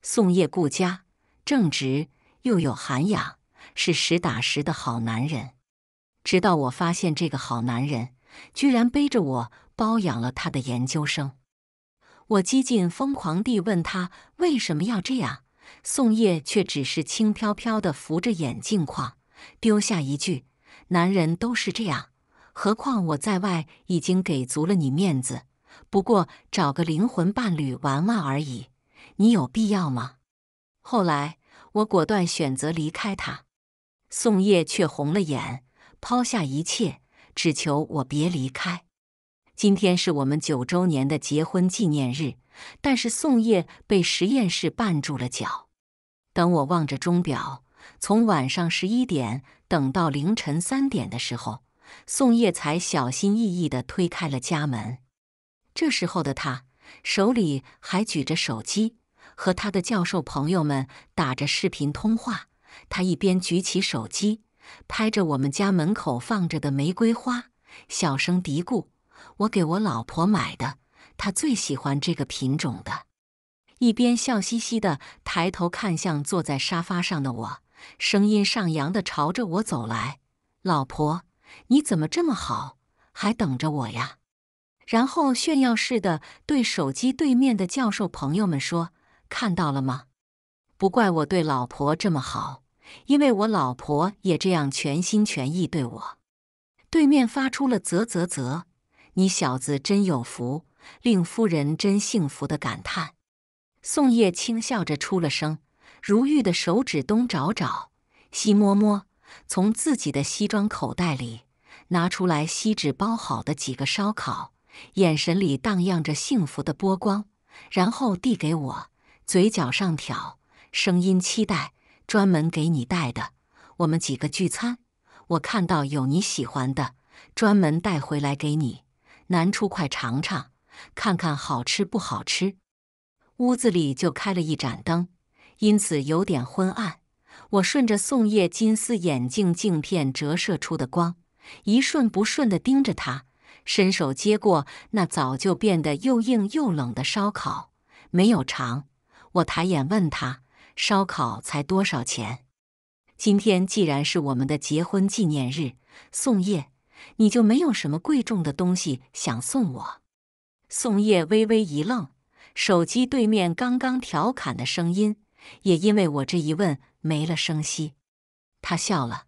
宋叶顾家、正直又有涵养，是实打实的好男人。直到我发现，这个好男人居然背着我包养了他的研究生。我几近疯狂地问他为什么要这样，宋叶却只是轻飘飘的扶着眼镜框，丢下一句：“男人都是这样，何况我在外已经给足了你面子。不过找个灵魂伴侣玩玩而已，你有必要吗？”后来我果断选择离开他，宋叶却红了眼，抛下一切，只求我别离开。今天是我们九周年的结婚纪念日，但是宋叶被实验室绊住了脚。等我望着钟表，从晚上十一点等到凌晨三点的时候，宋叶才小心翼翼地推开了家门。这时候的他手里还举着手机，和他的教授朋友们打着视频通话。他一边举起手机，拍着我们家门口放着的玫瑰花，小声嘀咕。我给我老婆买的，她最喜欢这个品种的。一边笑嘻嘻的抬头看向坐在沙发上的我，声音上扬的朝着我走来：“老婆，你怎么这么好，还等着我呀？”然后炫耀似的对手机对面的教授朋友们说：“看到了吗？不怪我对老婆这么好，因为我老婆也这样全心全意对我。”对面发出了啧啧啧。你小子真有福，令夫人真幸福的感叹。宋叶轻笑着出了声，如玉的手指东找找，西摸摸，从自己的西装口袋里拿出来锡纸包好的几个烧烤，眼神里荡漾着幸福的波光，然后递给我，嘴角上挑，声音期待：“专门给你带的，我们几个聚餐，我看到有你喜欢的，专门带回来给你。”南初，快尝尝，看看好吃不好吃。屋子里就开了一盏灯，因此有点昏暗。我顺着宋叶金丝眼镜镜片折射出的光，一瞬不瞬的盯着他，伸手接过那早就变得又硬又冷的烧烤。没有尝，我抬眼问他：“烧烤才多少钱？”今天既然是我们的结婚纪念日，宋叶。你就没有什么贵重的东西想送我？宋叶微微一愣，手机对面刚刚调侃的声音也因为我这一问没了声息。他笑了，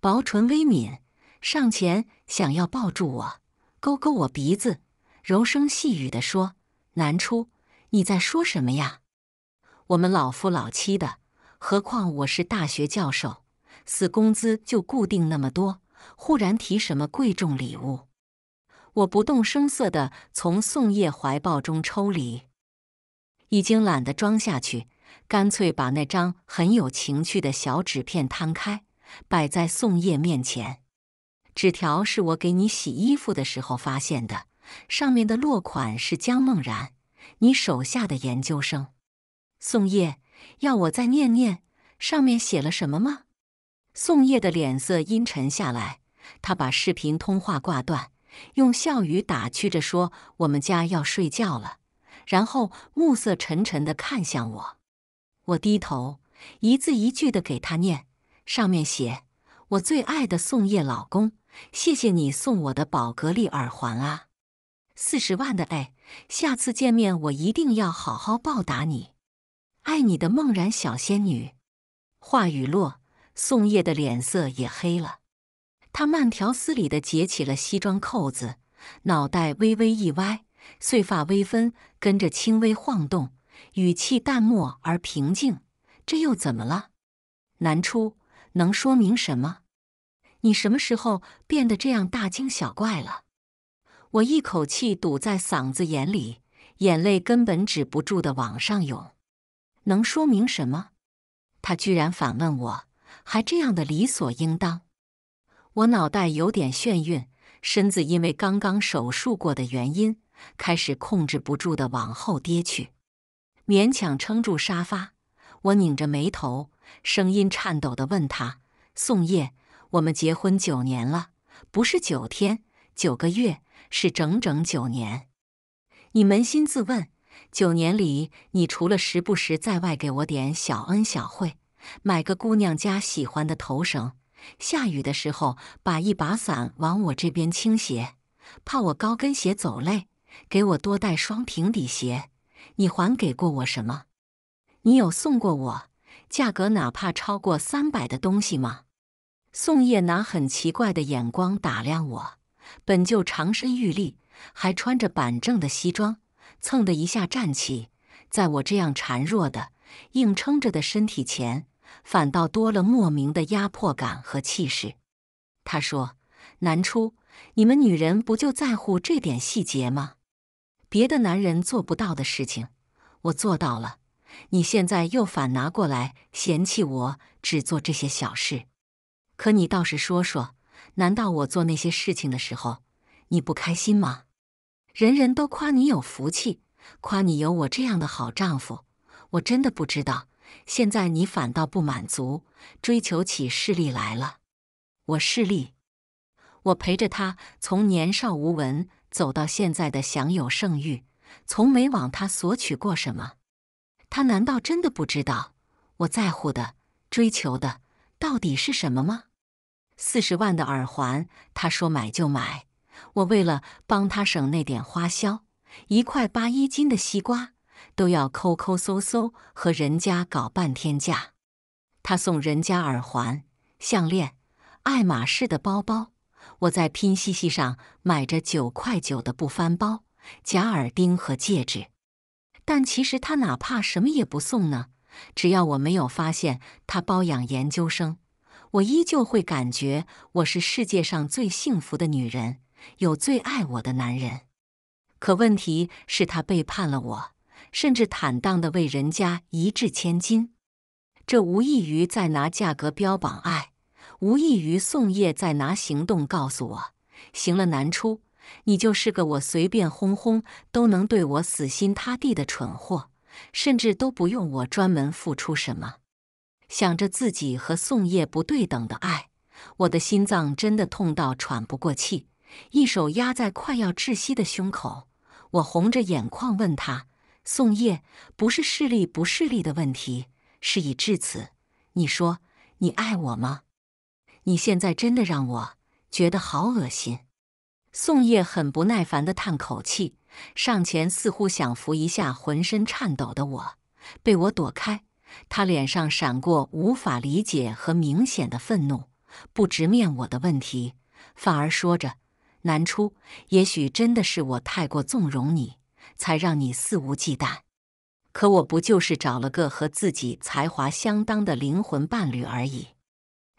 薄唇微抿，上前想要抱住我，勾勾我鼻子，柔声细语地说：“南初，你在说什么呀？我们老夫老妻的，何况我是大学教授，死工资就固定那么多。”忽然提什么贵重礼物？我不动声色地从宋叶怀抱中抽离，已经懒得装下去，干脆把那张很有情趣的小纸片摊开，摆在宋叶面前。纸条是我给你洗衣服的时候发现的，上面的落款是江梦然，你手下的研究生。宋叶，要我再念念上面写了什么吗？宋叶的脸色阴沉下来，他把视频通话挂断，用笑语打趣着说：“我们家要睡觉了。”然后暮色沉沉的看向我，我低头一字一句的给他念：“上面写，我最爱的宋叶老公，谢谢你送我的宝格丽耳环啊，四十万的哎，下次见面我一定要好好报答你，爱你的梦然小仙女。”话语落。宋叶的脸色也黑了，他慢条斯理的解起了西装扣子，脑袋微微一歪，碎发微分跟着轻微晃动，语气淡漠而平静。这又怎么了？难出能说明什么？你什么时候变得这样大惊小怪了？我一口气堵在嗓子眼里，眼泪根本止不住的往上涌。能说明什么？他居然反问我。还这样的理所应当，我脑袋有点眩晕，身子因为刚刚手术过的原因，开始控制不住的往后跌去，勉强撑住沙发，我拧着眉头，声音颤抖的问他：“宋叶，我们结婚九年了，不是九天九个月，是整整九年。你扪心自问，九年里，你除了时不时在外给我点小恩小惠。”买个姑娘家喜欢的头绳，下雨的时候把一把伞往我这边倾斜，怕我高跟鞋走累，给我多带双平底鞋。你还给过我什么？你有送过我价格哪怕超过三百的东西吗？宋叶拿很奇怪的眼光打量我，本就长身玉立，还穿着板正的西装，蹭的一下站起，在我这样孱弱的、硬撑着的身体前。反倒多了莫名的压迫感和气势。他说：“南初，你们女人不就在乎这点细节吗？别的男人做不到的事情，我做到了。你现在又反拿过来嫌弃我只做这些小事。可你倒是说说，难道我做那些事情的时候你不开心吗？人人都夸你有福气，夸你有我这样的好丈夫。我真的不知道。”现在你反倒不满足，追求起势利来了。我势利，我陪着他从年少无闻走到现在的享有盛誉，从没往他索取过什么。他难道真的不知道我在乎的、追求的到底是什么吗？四十万的耳环，他说买就买。我为了帮他省那点花销，一块八一斤的西瓜。都要抠抠搜搜和人家搞半天价，他送人家耳环、项链、爱马仕的包包，我在拼夕夕上买着九块九的不翻包假耳钉和戒指。但其实他哪怕什么也不送呢，只要我没有发现他包养研究生，我依旧会感觉我是世界上最幸福的女人，有最爱我的男人。可问题是，他背叛了我。甚至坦荡的为人家一掷千金，这无异于在拿价格标榜爱，无异于宋叶在拿行动告诉我：行了，南初，你就是个我随便哄哄都能对我死心塌地的蠢货，甚至都不用我专门付出什么。想着自己和宋叶不对等的爱，我的心脏真的痛到喘不过气，一手压在快要窒息的胸口，我红着眼眶问他。宋叶不是势力不势力的问题，事已至此，你说你爱我吗？你现在真的让我觉得好恶心。宋叶很不耐烦的叹口气，上前似乎想扶一下浑身颤抖的我，被我躲开。他脸上闪过无法理解和明显的愤怒，不直面我的问题，反而说着：“南初，也许真的是我太过纵容你。”才让你肆无忌惮，可我不就是找了个和自己才华相当的灵魂伴侣而已？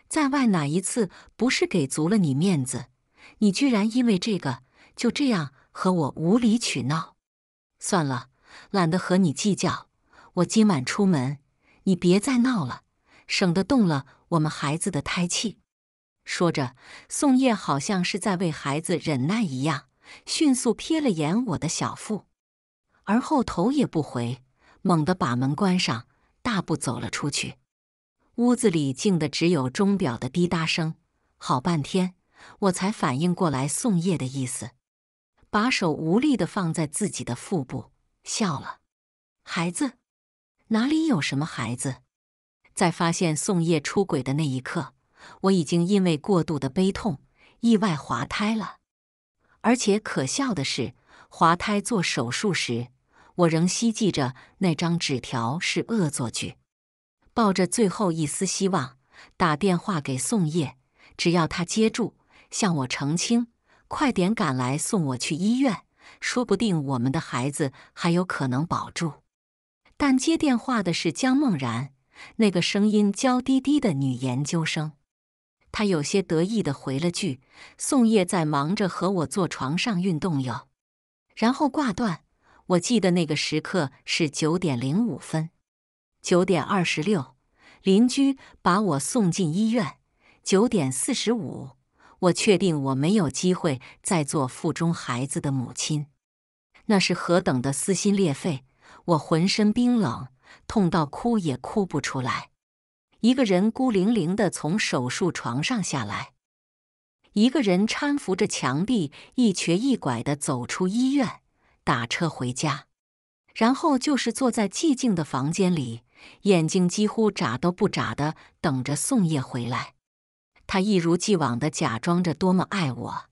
在外哪一次不是给足了你面子？你居然因为这个就这样和我无理取闹！算了，懒得和你计较。我今晚出门，你别再闹了，省得动了我们孩子的胎气。说着，宋叶好像是在为孩子忍耐一样，迅速瞥了眼我的小腹。而后头也不回，猛地把门关上，大步走了出去。屋子里静的只有钟表的滴答声。好半天，我才反应过来宋叶的意思，把手无力地放在自己的腹部，笑了。孩子，哪里有什么孩子？在发现宋叶出轨的那一刻，我已经因为过度的悲痛意外滑胎了。而且可笑的是，滑胎做手术时。我仍希冀着那张纸条是恶作剧，抱着最后一丝希望打电话给宋叶，只要他接住，向我澄清，快点赶来送我去医院，说不定我们的孩子还有可能保住。但接电话的是江梦然，那个声音娇滴滴的女研究生，她有些得意地回了句：“宋叶在忙着和我做床上运动哟。”然后挂断。我记得那个时刻是九点零五分，九点二十六，邻居把我送进医院。九点四十五，我确定我没有机会再做腹中孩子的母亲。那是何等的撕心裂肺！我浑身冰冷，痛到哭也哭不出来。一个人孤零零的从手术床上下来，一个人搀扶着墙壁，一瘸一拐的走出医院。打车回家，然后就是坐在寂静的房间里，眼睛几乎眨都不眨的等着宋叶回来。他一如既往的假装着多么爱我，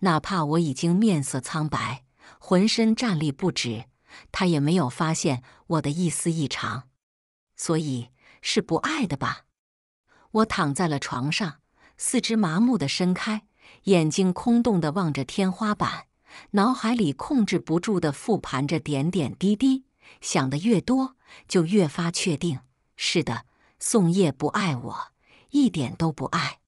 哪怕我已经面色苍白，浑身站立不止，他也没有发现我的一丝异常。所以是不爱的吧？我躺在了床上，四肢麻木的伸开，眼睛空洞的望着天花板。脑海里控制不住的复盘着点点滴滴，想得越多，就越发确定：是的，宋叶不爱我，一点都不爱。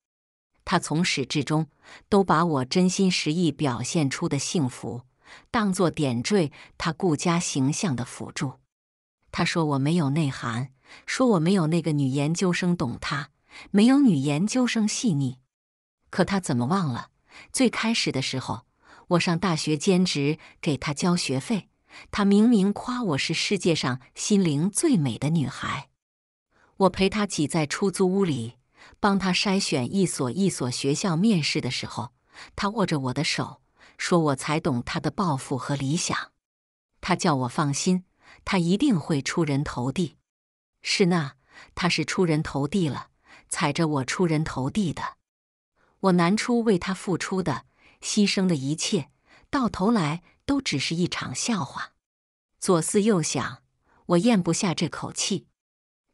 他从始至终都把我真心实意表现出的幸福当作点缀他顾家形象的辅助。他说我没有内涵，说我没有那个女研究生懂他，没有女研究生细腻。可他怎么忘了最开始的时候？我上大学兼职给他交学费，他明明夸我是世界上心灵最美的女孩。我陪他挤在出租屋里，帮他筛选一所一所学校面试的时候，他握着我的手，说我才懂他的抱负和理想。他叫我放心，他一定会出人头地。是那，他是出人头地了，踩着我出人头地的。我难出为他付出的。牺牲的一切，到头来都只是一场笑话。左思右想，我咽不下这口气，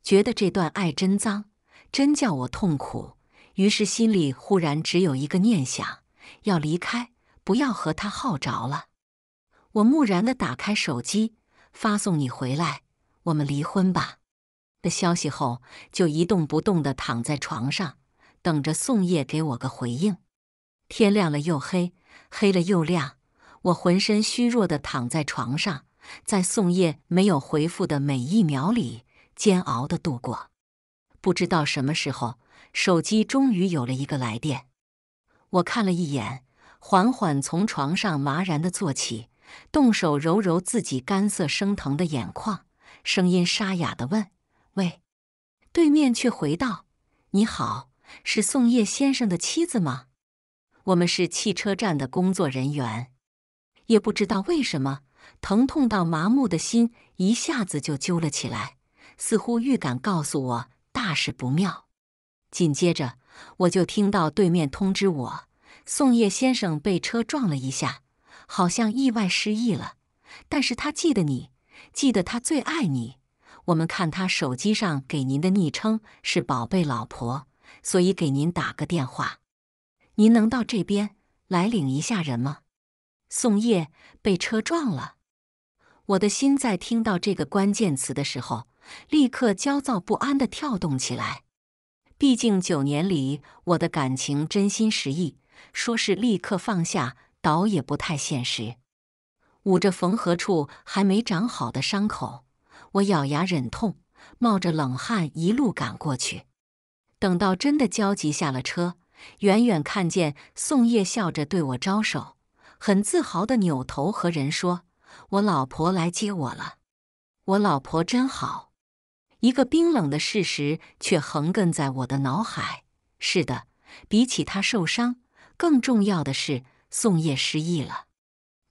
觉得这段爱真脏，真叫我痛苦。于是心里忽然只有一个念想：要离开，不要和他耗着了。我木然的打开手机，发送“你回来，我们离婚吧”的消息后，就一动不动的躺在床上，等着宋叶给我个回应。天亮了又黑，黑了又亮。我浑身虚弱的躺在床上，在宋叶没有回复的每一秒里煎熬的度过。不知道什么时候，手机终于有了一个来电。我看了一眼，缓缓从床上麻然的坐起，动手揉揉自己干涩生疼的眼眶，声音沙哑的问：“喂？”对面却回道：“你好，是宋叶先生的妻子吗？”我们是汽车站的工作人员，也不知道为什么，疼痛到麻木的心一下子就揪了起来，似乎预感告诉我大事不妙。紧接着，我就听到对面通知我，宋叶先生被车撞了一下，好像意外失忆了，但是他记得你，记得他最爱你。我们看他手机上给您的昵称是“宝贝老婆”，所以给您打个电话。您能到这边来领一下人吗？宋叶被车撞了，我的心在听到这个关键词的时候，立刻焦躁不安地跳动起来。毕竟九年里我的感情真心实意，说是立刻放下，倒也不太现实。捂着缝合处还没长好的伤口，我咬牙忍痛，冒着冷汗一路赶过去。等到真的焦急下了车。远远看见宋叶笑着对我招手，很自豪的扭头和人说：“我老婆来接我了。”我老婆真好。一个冰冷的事实却横亘在我的脑海：是的，比起他受伤，更重要的是宋叶失忆了。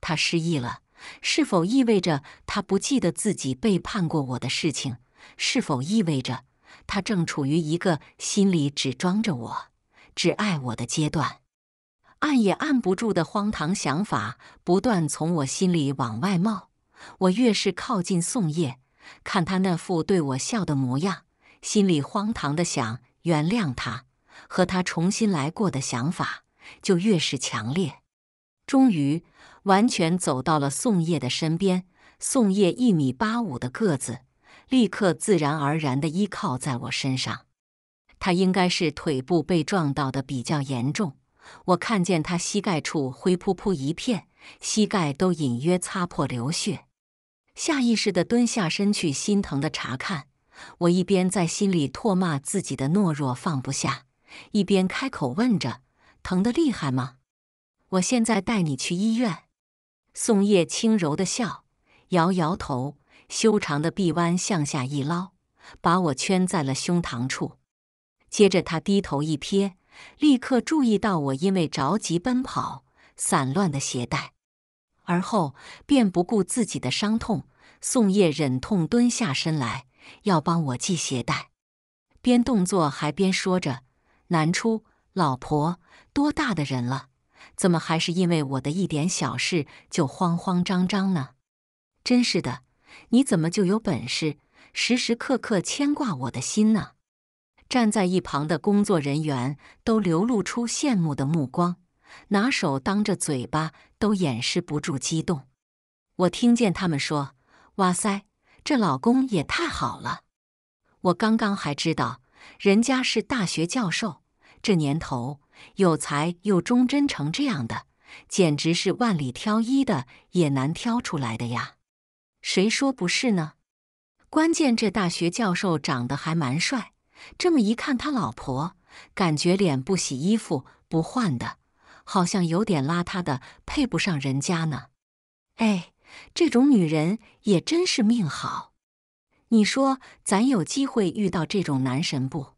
他失忆了，是否意味着他不记得自己背叛过我的事情？是否意味着他正处于一个心里只装着我？只爱我的阶段，按也按不住的荒唐想法不断从我心里往外冒。我越是靠近宋叶，看他那副对我笑的模样，心里荒唐的想原谅他和他重新来过的想法就越是强烈。终于，完全走到了宋叶的身边。宋叶一米八五的个子，立刻自然而然的依靠在我身上。他应该是腿部被撞到的比较严重，我看见他膝盖处灰扑扑一片，膝盖都隐约擦破流血。下意识的蹲下身去心疼的查看，我一边在心里唾骂自己的懦弱放不下，一边开口问着：“疼的厉害吗？”我现在带你去医院。”宋叶轻柔的笑，摇摇头，修长的臂弯向下一捞，把我圈在了胸膛处。接着，他低头一瞥，立刻注意到我因为着急奔跑散乱的鞋带，而后便不顾自己的伤痛，宋叶忍痛蹲下身来，要帮我系鞋带，边动作还边说着：“南初，老婆，多大的人了，怎么还是因为我的一点小事就慌慌张张呢？真是的，你怎么就有本事时时刻刻牵挂我的心呢？”站在一旁的工作人员都流露出羡慕的目光，拿手当着嘴巴都掩饰不住激动。我听见他们说：“哇塞，这老公也太好了！”我刚刚还知道人家是大学教授，这年头有才又忠贞成这样的，简直是万里挑一的，也难挑出来的呀。谁说不是呢？关键这大学教授长得还蛮帅。这么一看，他老婆感觉脸不洗、衣服不换的，好像有点邋遢的，配不上人家呢。哎，这种女人也真是命好。你说咱有机会遇到这种男神不？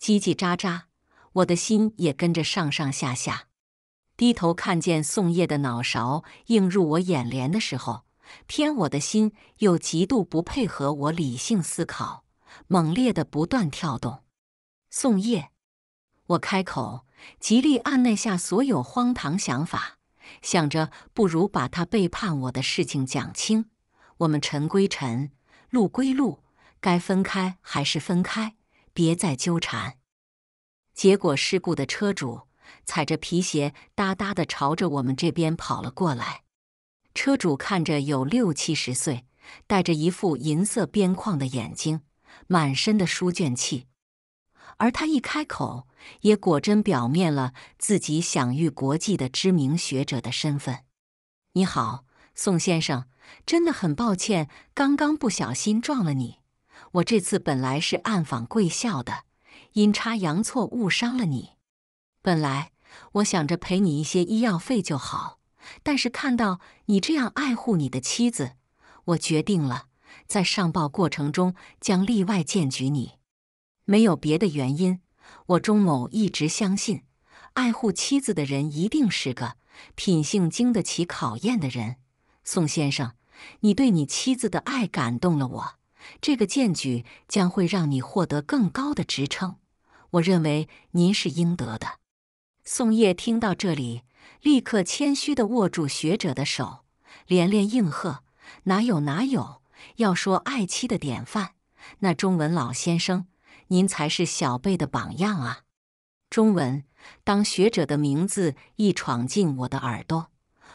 叽叽喳喳，我的心也跟着上上下下。低头看见宋叶的脑勺映入我眼帘的时候，偏我的心又极度不配合我理性思考。猛烈的不断跳动，宋叶，我开口，极力按捺下所有荒唐想法，想着不如把他背叛我的事情讲清，我们尘归尘，路归路，该分开还是分开，别再纠缠。结果事故的车主踩着皮鞋哒哒的朝着我们这边跑了过来。车主看着有六七十岁，戴着一副银色边框的眼睛。满身的书卷气，而他一开口，也果真表面了自己享誉国际的知名学者的身份。你好，宋先生，真的很抱歉，刚刚不小心撞了你。我这次本来是暗访贵校的，阴差阳错误伤了你。本来我想着赔你一些医药费就好，但是看到你这样爱护你的妻子，我决定了。在上报过程中将例外荐举你，没有别的原因。我钟某一直相信，爱护妻子的人一定是个品性经得起考验的人。宋先生，你对你妻子的爱感动了我，这个荐举将会让你获得更高的职称。我认为您是应得的。宋叶听到这里，立刻谦虚地握住学者的手，连连应和：“哪有哪有。”要说爱妻的典范，那钟文老先生，您才是小辈的榜样啊！中文，当学者的名字一闯进我的耳朵，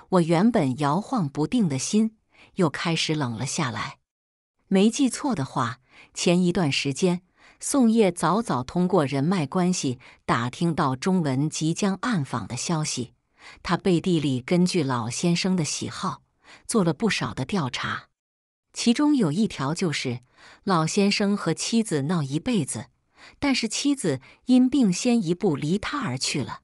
我原本摇晃不定的心又开始冷了下来。没记错的话，前一段时间，宋叶早早通过人脉关系打听到钟文即将暗访的消息，他背地里根据老先生的喜好做了不少的调查。其中有一条就是老先生和妻子闹一辈子，但是妻子因病先一步离他而去了。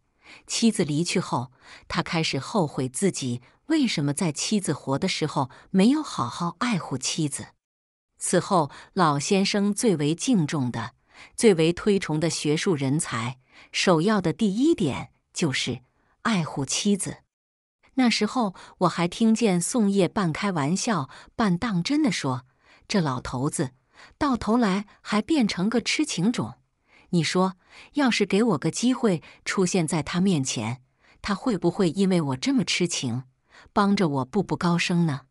妻子离去后，他开始后悔自己为什么在妻子活的时候没有好好爱护妻子。此后，老先生最为敬重的、最为推崇的学术人才，首要的第一点就是爱护妻子。那时候我还听见宋叶半开玩笑、半当真的说：“这老头子到头来还变成个痴情种。”你说，要是给我个机会出现在他面前，他会不会因为我这么痴情，帮着我步步高升呢？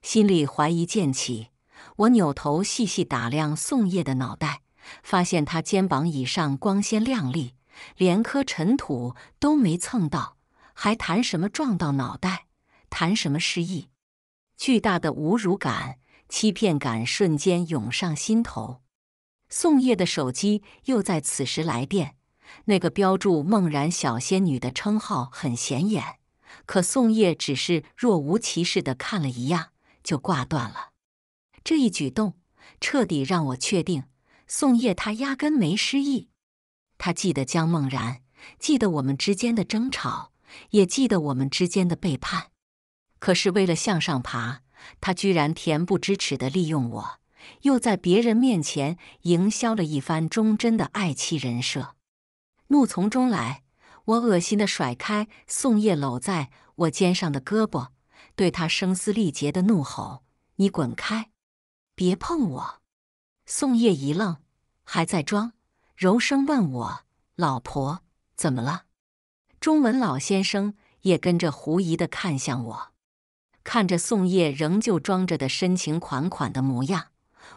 心里怀疑渐起，我扭头细细打量宋叶的脑袋，发现他肩膀以上光鲜亮丽，连颗尘土都没蹭到。还谈什么撞到脑袋？谈什么失忆？巨大的侮辱感、欺骗感瞬间涌上心头。宋叶的手机又在此时来电，那个标注“梦然小仙女”的称号很显眼，可宋叶只是若无其事的看了一样就挂断了。这一举动彻底让我确定：宋叶他压根没失忆，他记得江梦然，记得我们之间的争吵。也记得我们之间的背叛，可是为了向上爬，他居然恬不知耻的利用我，又在别人面前营销了一番忠贞的爱妻人设。怒从中来，我恶心的甩开宋叶搂在我肩上的胳膊，对他声嘶力竭的怒吼：“你滚开，别碰我！”宋叶一愣，还在装，柔声问我：“老婆，怎么了？”中文老先生也跟着狐疑的看向我，看着宋叶仍旧装着的深情款款的模样，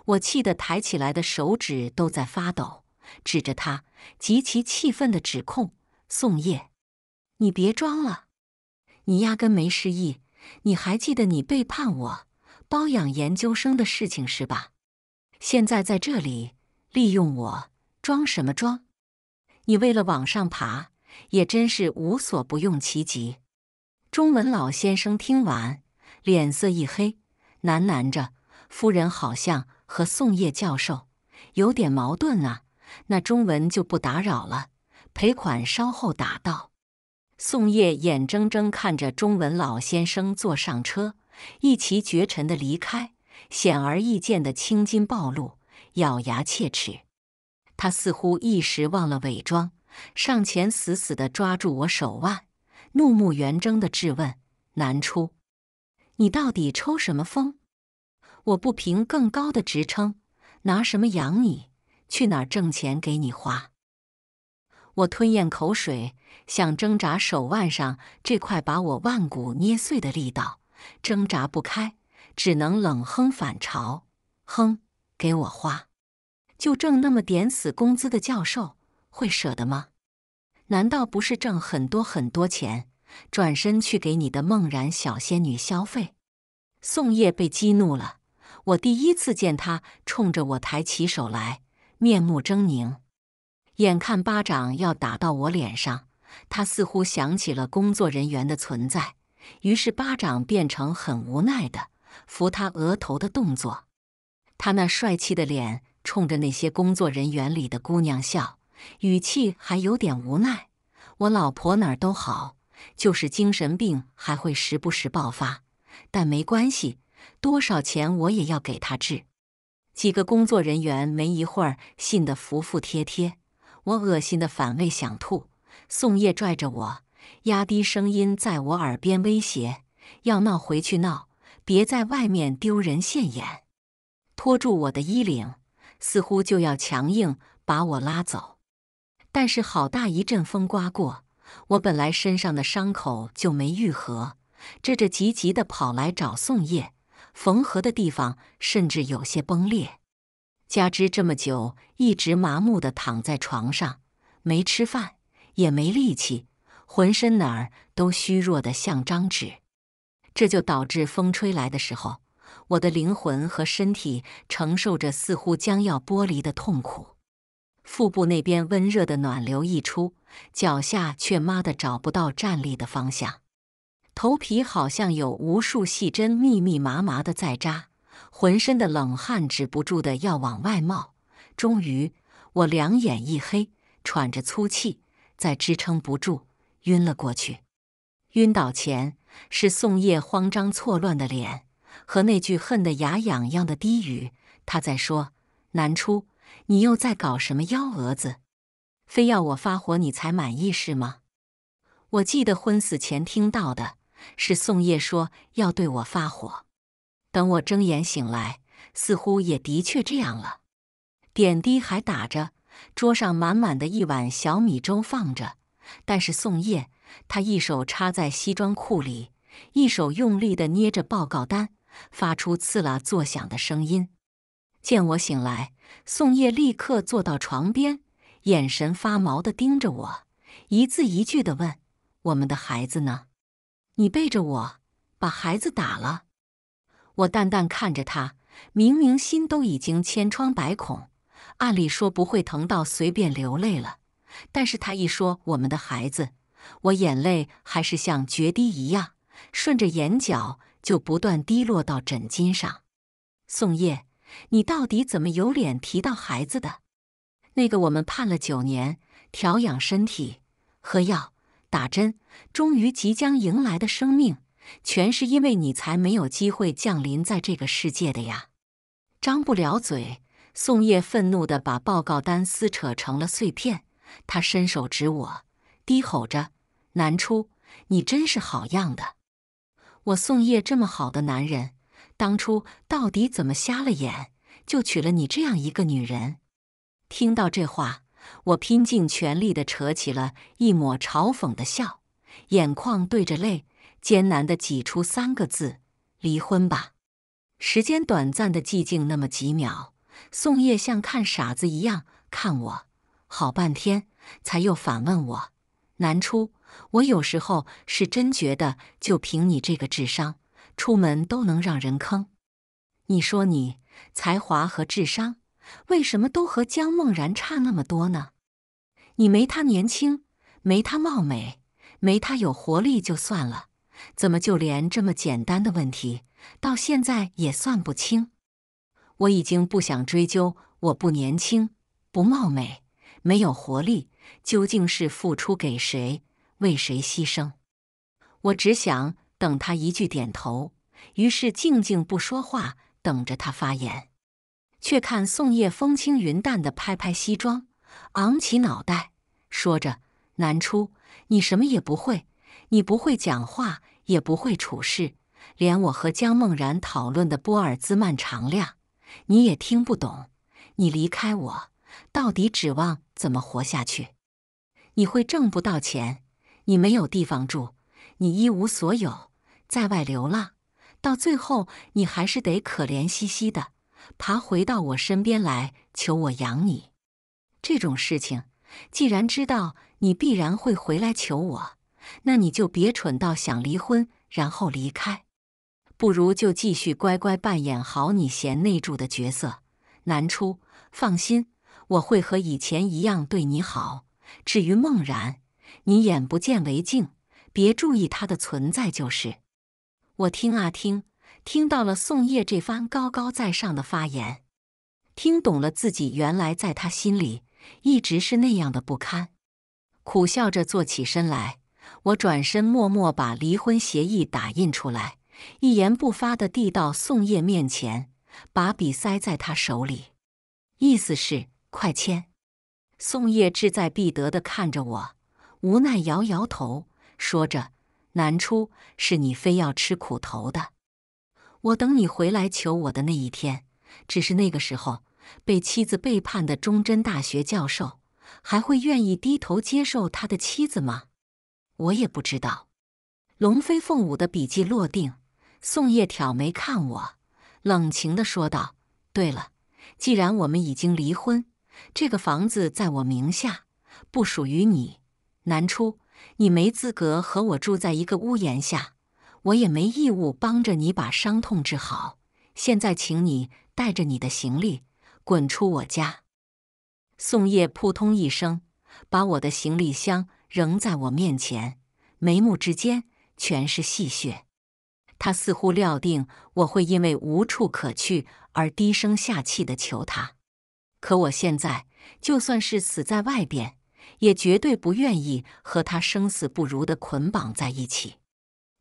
我气得抬起来的手指都在发抖，指着他极其气愤的指控：“宋叶，你别装了，你压根没失忆，你还记得你背叛我、包养研究生的事情是吧？现在在这里利用我，装什么装？你为了往上爬。”也真是无所不用其极。钟文老先生听完，脸色一黑，喃喃着：“夫人好像和宋叶教授有点矛盾啊。”那中文就不打扰了，赔款稍后打到。宋叶眼睁睁看着钟文老先生坐上车，一骑绝尘的离开，显而易见的青筋暴露，咬牙切齿。他似乎一时忘了伪装。上前死死地抓住我手腕，怒目圆睁地质问：“南初，你到底抽什么风？我不凭更高的职称，拿什么养你？去哪儿挣钱给你花？”我吞咽口水，想挣扎手腕上这块把我腕骨捏碎的力道，挣扎不开，只能冷哼反嘲：“哼，给我花，就挣那么点死工资的教授。”会舍得吗？难道不是挣很多很多钱，转身去给你的梦然小仙女消费？宋叶被激怒了，我第一次见他冲着我抬起手来，面目狰狞，眼看巴掌要打到我脸上，他似乎想起了工作人员的存在，于是巴掌变成很无奈的扶他额头的动作。他那帅气的脸冲着那些工作人员里的姑娘笑。语气还有点无奈。我老婆哪儿都好，就是精神病还会时不时爆发，但没关系，多少钱我也要给她治。几个工作人员没一会儿信得服服帖帖，我恶心的反胃想吐。宋叶拽着我，压低声音在我耳边威胁：“要闹回去闹，别在外面丢人现眼。”拖住我的衣领，似乎就要强硬把我拉走。但是好大一阵风刮过，我本来身上的伤口就没愈合，这着急急的跑来找宋叶，缝合的地方甚至有些崩裂。加之这么久一直麻木的躺在床上，没吃饭，也没力气，浑身哪儿都虚弱的像张纸，这就导致风吹来的时候，我的灵魂和身体承受着似乎将要剥离的痛苦。腹部那边温热的暖流溢出，脚下却麻的找不到站立的方向，头皮好像有无数细针密密麻麻的在扎，浑身的冷汗止不住的要往外冒。终于，我两眼一黑，喘着粗气，再支撑不住，晕了过去。晕倒前是宋叶慌张错乱的脸和那句恨得牙痒痒的低语，他在说：“南初。”你又在搞什么幺蛾子？非要我发火你才满意是吗？我记得昏死前听到的是宋叶说要对我发火，等我睁眼醒来，似乎也的确这样了。点滴还打着，桌上满满的一碗小米粥放着，但是宋叶他一手插在西装裤里，一手用力的捏着报告单，发出刺啦作响的声音。见我醒来。宋叶立刻坐到床边，眼神发毛的盯着我，一字一句的问：“我们的孩子呢？你背着我把孩子打了？”我淡淡看着他，明明心都已经千疮百孔，按理说不会疼到随便流泪了，但是他一说我们的孩子，我眼泪还是像决堤一样，顺着眼角就不断滴落到枕巾上。宋叶。你到底怎么有脸提到孩子的？那个我们盼了九年、调养身体、喝药、打针，终于即将迎来的生命，全是因为你才没有机会降临在这个世界的呀！张不了嘴，宋叶愤怒地把报告单撕扯成了碎片。他伸手指我，低吼着：“南初，你真是好样的！我宋叶这么好的男人。”当初到底怎么瞎了眼，就娶了你这样一个女人？听到这话，我拼尽全力的扯起了一抹嘲讽的笑，眼眶对着泪，艰难的挤出三个字：“离婚吧。”时间短暂的寂静，那么几秒，宋叶像看傻子一样看我，好半天才又反问我：“南初，我有时候是真觉得，就凭你这个智商。”出门都能让人坑，你说你才华和智商为什么都和江梦然差那么多呢？你没她年轻，没她貌美，没她有活力就算了，怎么就连这么简单的问题到现在也算不清？我已经不想追究，我不年轻，不貌美，没有活力，究竟是付出给谁，为谁牺牲？我只想。等他一句点头，于是静静不说话，等着他发言。却看宋叶风轻云淡的拍拍西装，昂起脑袋，说着：“南初，你什么也不会，你不会讲话，也不会处事，连我和江梦然讨论的波尔兹曼常量你也听不懂。你离开我，到底指望怎么活下去？你会挣不到钱，你没有地方住。”你一无所有，在外流浪，到最后你还是得可怜兮兮的爬回到我身边来求我养你。这种事情，既然知道你必然会回来求我，那你就别蠢到想离婚然后离开。不如就继续乖乖扮演好你贤内助的角色。南初，放心，我会和以前一样对你好。至于梦然，你眼不见为净。别注意他的存在，就是我听啊听，听到了宋叶这番高高在上的发言，听懂了自己原来在他心里一直是那样的不堪，苦笑着坐起身来，我转身默默把离婚协议打印出来，一言不发的递到宋叶面前，把笔塞在他手里，意思是快签。宋叶志在必得的看着我，无奈摇摇头。说着，南初，是你非要吃苦头的。我等你回来求我的那一天，只是那个时候，被妻子背叛的忠贞大学教授，还会愿意低头接受他的妻子吗？我也不知道。龙飞凤舞的笔迹落定，宋叶挑眉看我，冷情的说道：“对了，既然我们已经离婚，这个房子在我名下，不属于你，南初。”你没资格和我住在一个屋檐下，我也没义务帮着你把伤痛治好。现在，请你带着你的行李滚出我家！宋叶扑通一声，把我的行李箱扔在我面前，眉目之间全是戏谑。他似乎料定我会因为无处可去而低声下气地求他，可我现在就算是死在外边。也绝对不愿意和他生死不如的捆绑在一起，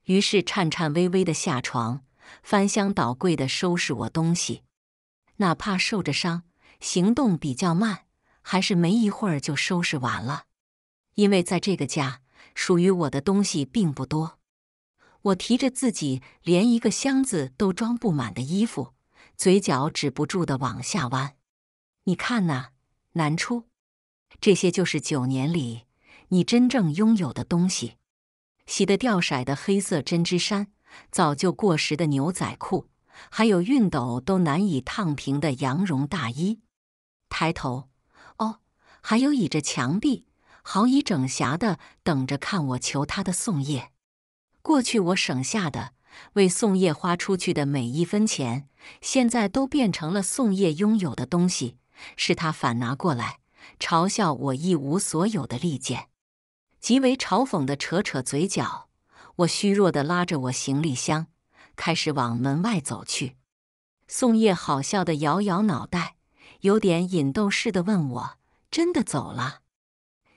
于是颤颤巍巍的下床，翻箱倒柜的收拾我东西。哪怕受着伤，行动比较慢，还是没一会儿就收拾完了。因为在这个家，属于我的东西并不多。我提着自己连一个箱子都装不满的衣服，嘴角止不住的往下弯。你看呐，难出。这些就是九年里你真正拥有的东西：洗得掉色的黑色针织衫，早就过时的牛仔裤，还有熨斗都难以烫平的羊绒大衣。抬头，哦，还有倚着墙壁、好以整霞的等着看我求他的宋叶。过去我省下的、为宋叶花出去的每一分钱，现在都变成了宋叶拥有的东西，是他反拿过来。嘲笑我一无所有的利剑，极为嘲讽的扯扯嘴角。我虚弱的拉着我行李箱，开始往门外走去。宋叶好笑的摇摇脑袋，有点引逗似的问我：“真的走了？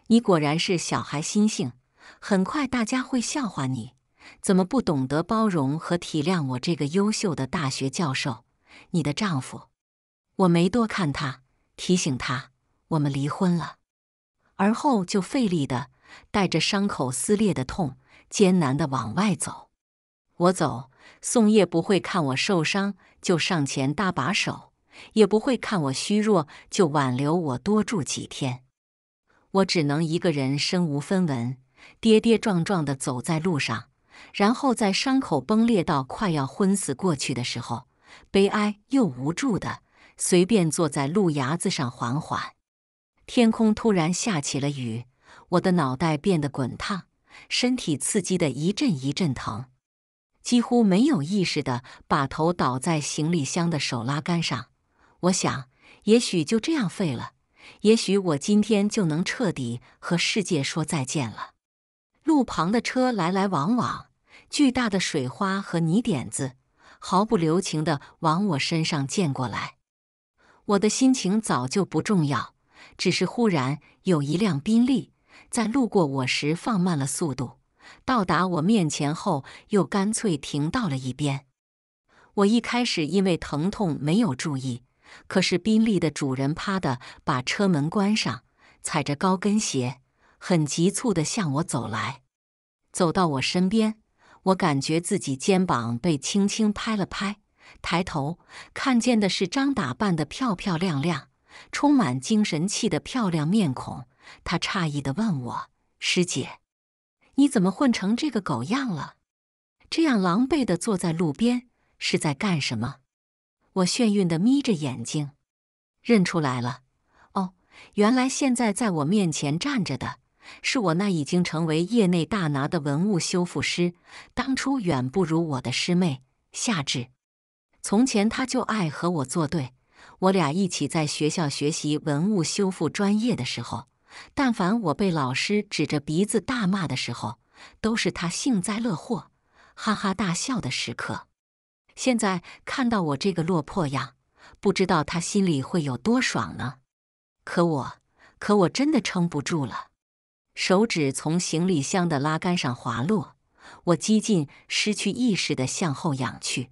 你果然是小孩心性。很快大家会笑话你，怎么不懂得包容和体谅我这个优秀的大学教授，你的丈夫？”我没多看他，提醒他。我们离婚了，而后就费力的带着伤口撕裂的痛，艰难的往外走。我走，宋叶不会看我受伤就上前搭把手，也不会看我虚弱就挽留我多住几天。我只能一个人身无分文，跌跌撞撞的走在路上，然后在伤口崩裂到快要昏死过去的时候，悲哀又无助的随便坐在路牙子上缓缓。天空突然下起了雨，我的脑袋变得滚烫，身体刺激的一阵一阵疼，几乎没有意识的把头倒在行李箱的手拉杆上。我想，也许就这样废了，也许我今天就能彻底和世界说再见了。路旁的车来来往往，巨大的水花和泥点子毫不留情的往我身上溅过来。我的心情早就不重要。只是忽然有一辆宾利在路过我时放慢了速度，到达我面前后又干脆停到了一边。我一开始因为疼痛没有注意，可是宾利的主人啪地把车门关上，踩着高跟鞋很急促地向我走来。走到我身边，我感觉自己肩膀被轻轻拍了拍，抬头看见的是张打扮的漂漂亮亮。充满精神气的漂亮面孔，她诧异地问我：“师姐，你怎么混成这个狗样了？这样狼狈地坐在路边，是在干什么？”我眩晕地眯着眼睛，认出来了。哦，原来现在在我面前站着的是我那已经成为业内大拿的文物修复师，当初远不如我的师妹夏至。从前他就爱和我作对。我俩一起在学校学习文物修复专业的时候，但凡我被老师指着鼻子大骂的时候，都是他幸灾乐祸、哈哈大笑的时刻。现在看到我这个落魄样，不知道他心里会有多爽呢。可我，可我真的撑不住了，手指从行李箱的拉杆上滑落，我激进失去意识的向后仰去。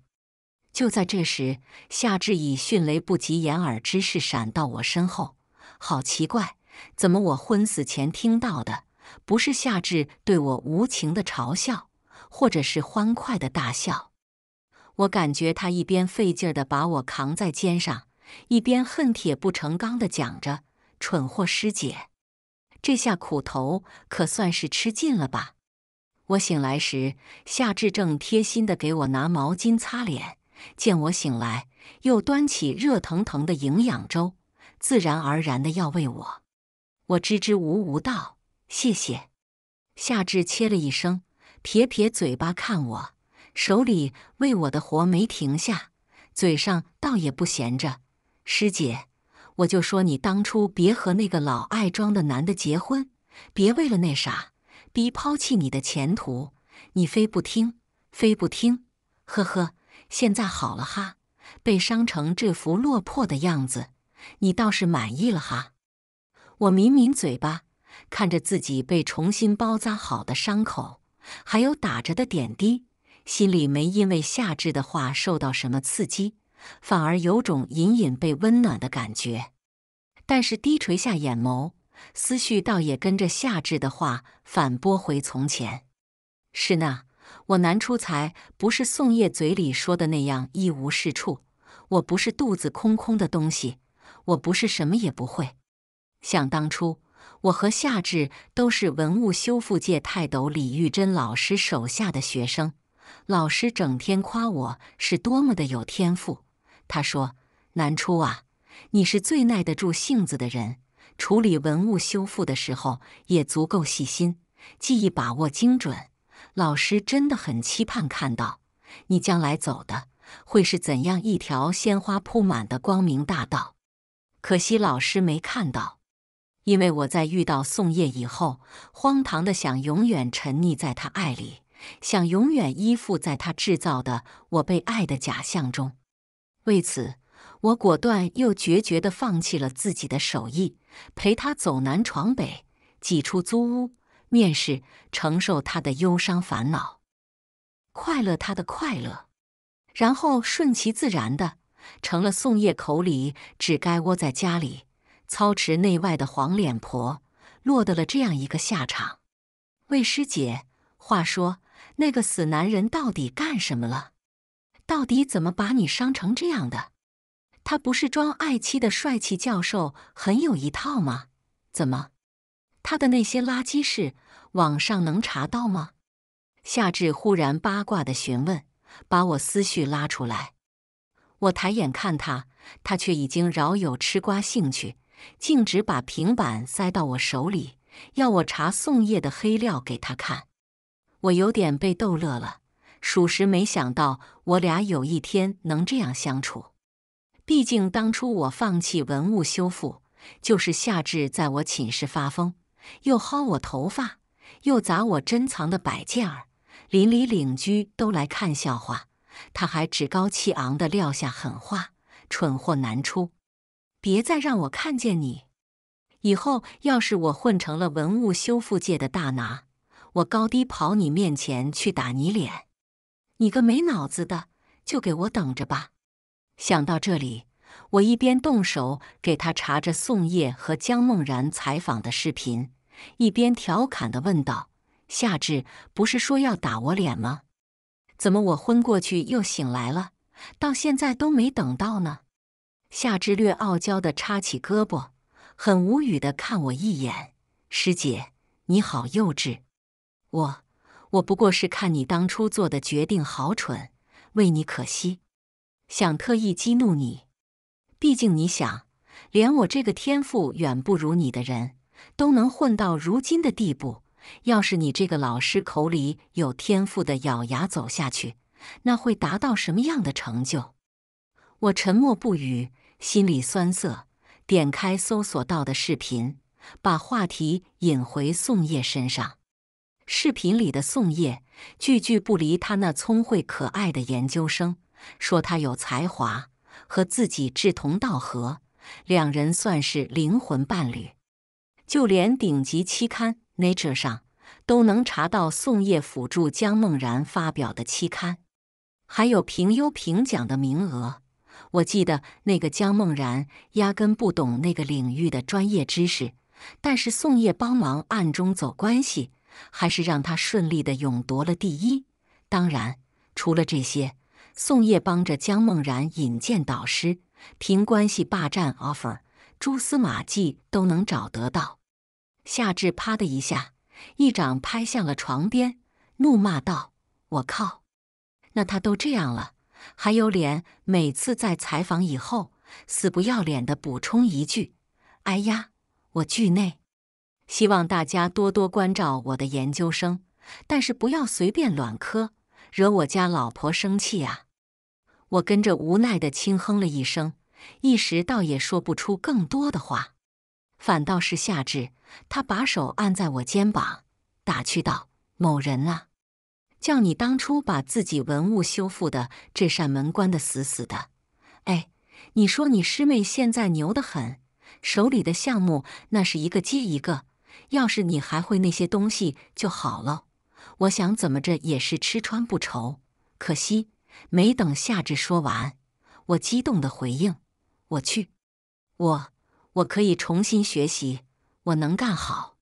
就在这时，夏至以迅雷不及掩耳之势闪到我身后。好奇怪，怎么我昏死前听到的不是夏至对我无情的嘲笑，或者是欢快的大笑？我感觉他一边费劲儿的把我扛在肩上，一边恨铁不成钢的讲着：“蠢货师姐，这下苦头可算是吃尽了吧。”我醒来时，夏至正贴心的给我拿毛巾擦脸。见我醒来，又端起热腾腾的营养粥，自然而然的要喂我。我支支吾吾道：“谢谢。”夏至切了一声，撇撇嘴巴看我，手里喂我的活没停下，嘴上倒也不闲着。“师姐，我就说你当初别和那个老爱装的男的结婚，别为了那啥逼抛弃你的前途，你非不听，非不听，呵呵。”现在好了哈，被伤成这副落魄的样子，你倒是满意了哈。我抿抿嘴巴，看着自己被重新包扎好的伤口，还有打着的点滴，心里没因为夏至的话受到什么刺激，反而有种隐隐被温暖的感觉。但是低垂下眼眸，思绪倒也跟着夏至的话反拨回从前，是那。我难出才不是宋叶嘴里说的那样一无是处。我不是肚子空空的东西，我不是什么也不会。想当初，我和夏至都是文物修复界泰斗李玉珍老师手下的学生。老师整天夸我是多么的有天赋。他说：“南初啊，你是最耐得住性子的人，处理文物修复的时候也足够细心，技艺把握精准。”老师真的很期盼看到你将来走的会是怎样一条鲜花铺满的光明大道，可惜老师没看到，因为我在遇到宋叶以后，荒唐的想永远沉溺在他爱里，想永远依附在他制造的我被爱的假象中，为此，我果断又决绝的放弃了自己的手艺，陪他走南闯北，挤出租屋。面试，承受他的忧伤烦恼，快乐他的快乐，然后顺其自然的成了宋叶口里只该窝在家里操持内外的黄脸婆，落得了这样一个下场。魏师姐，话说那个死男人到底干什么了？到底怎么把你伤成这样的？他不是装爱妻的帅气教授，很有一套吗？怎么？他的那些垃圾事，网上能查到吗？夏至忽然八卦的询问，把我思绪拉出来。我抬眼看他，他却已经饶有吃瓜兴趣，径直把平板塞到我手里，要我查宋叶的黑料给他看。我有点被逗乐了，属实没想到我俩有一天能这样相处。毕竟当初我放弃文物修复，就是夏至在我寝室发疯。又薅我头发，又砸我珍藏的摆件儿，邻里邻居都来看笑话。他还趾高气昂地撂下狠话：“蠢货难出，别再让我看见你！以后要是我混成了文物修复界的大拿，我高低跑你面前去打你脸！你个没脑子的，就给我等着吧！”想到这里，我一边动手给他查着宋叶和江梦然采访的视频。一边调侃地问道：“夏至不是说要打我脸吗？怎么我昏过去又醒来了，到现在都没等到呢？”夏至略傲娇地叉起胳膊，很无语地看我一眼：“师姐，你好幼稚。我……我不过是看你当初做的决定好蠢，为你可惜，想特意激怒你。毕竟你想，连我这个天赋远不如你的人。”都能混到如今的地步。要是你这个老师口里有天赋的咬牙走下去，那会达到什么样的成就？我沉默不语，心里酸涩。点开搜索到的视频，把话题引回宋叶身上。视频里的宋叶句句不离他那聪慧可爱的研究生，说他有才华，和自己志同道合，两人算是灵魂伴侣。就连顶级期刊 Nature 上都能查到宋叶辅助江梦然发表的期刊，还有评优评奖的名额。我记得那个江梦然压根不懂那个领域的专业知识，但是宋叶帮忙暗中走关系，还是让他顺利的勇夺了第一。当然，除了这些，宋叶帮着江梦然引荐导师，凭关系霸占 offer。蛛丝马迹都能找得到，夏至啪的一下，一掌拍向了床边，怒骂道：“我靠！那他都这样了，还有脸每次在采访以后死不要脸的补充一句：哎呀，我惧内，希望大家多多关照我的研究生，但是不要随便卵磕，惹我家老婆生气啊！”我跟着无奈的轻哼了一声。一时倒也说不出更多的话，反倒是夏至，他把手按在我肩膀，打趣道：“某人啊，叫你当初把自己文物修复的这扇门关得死死的。哎，你说你师妹现在牛得很，手里的项目那是一个接一个。要是你还会那些东西就好了，我想怎么着也是吃穿不愁。可惜，没等夏至说完，我激动的回应。”我去，我我可以重新学习，我能干好。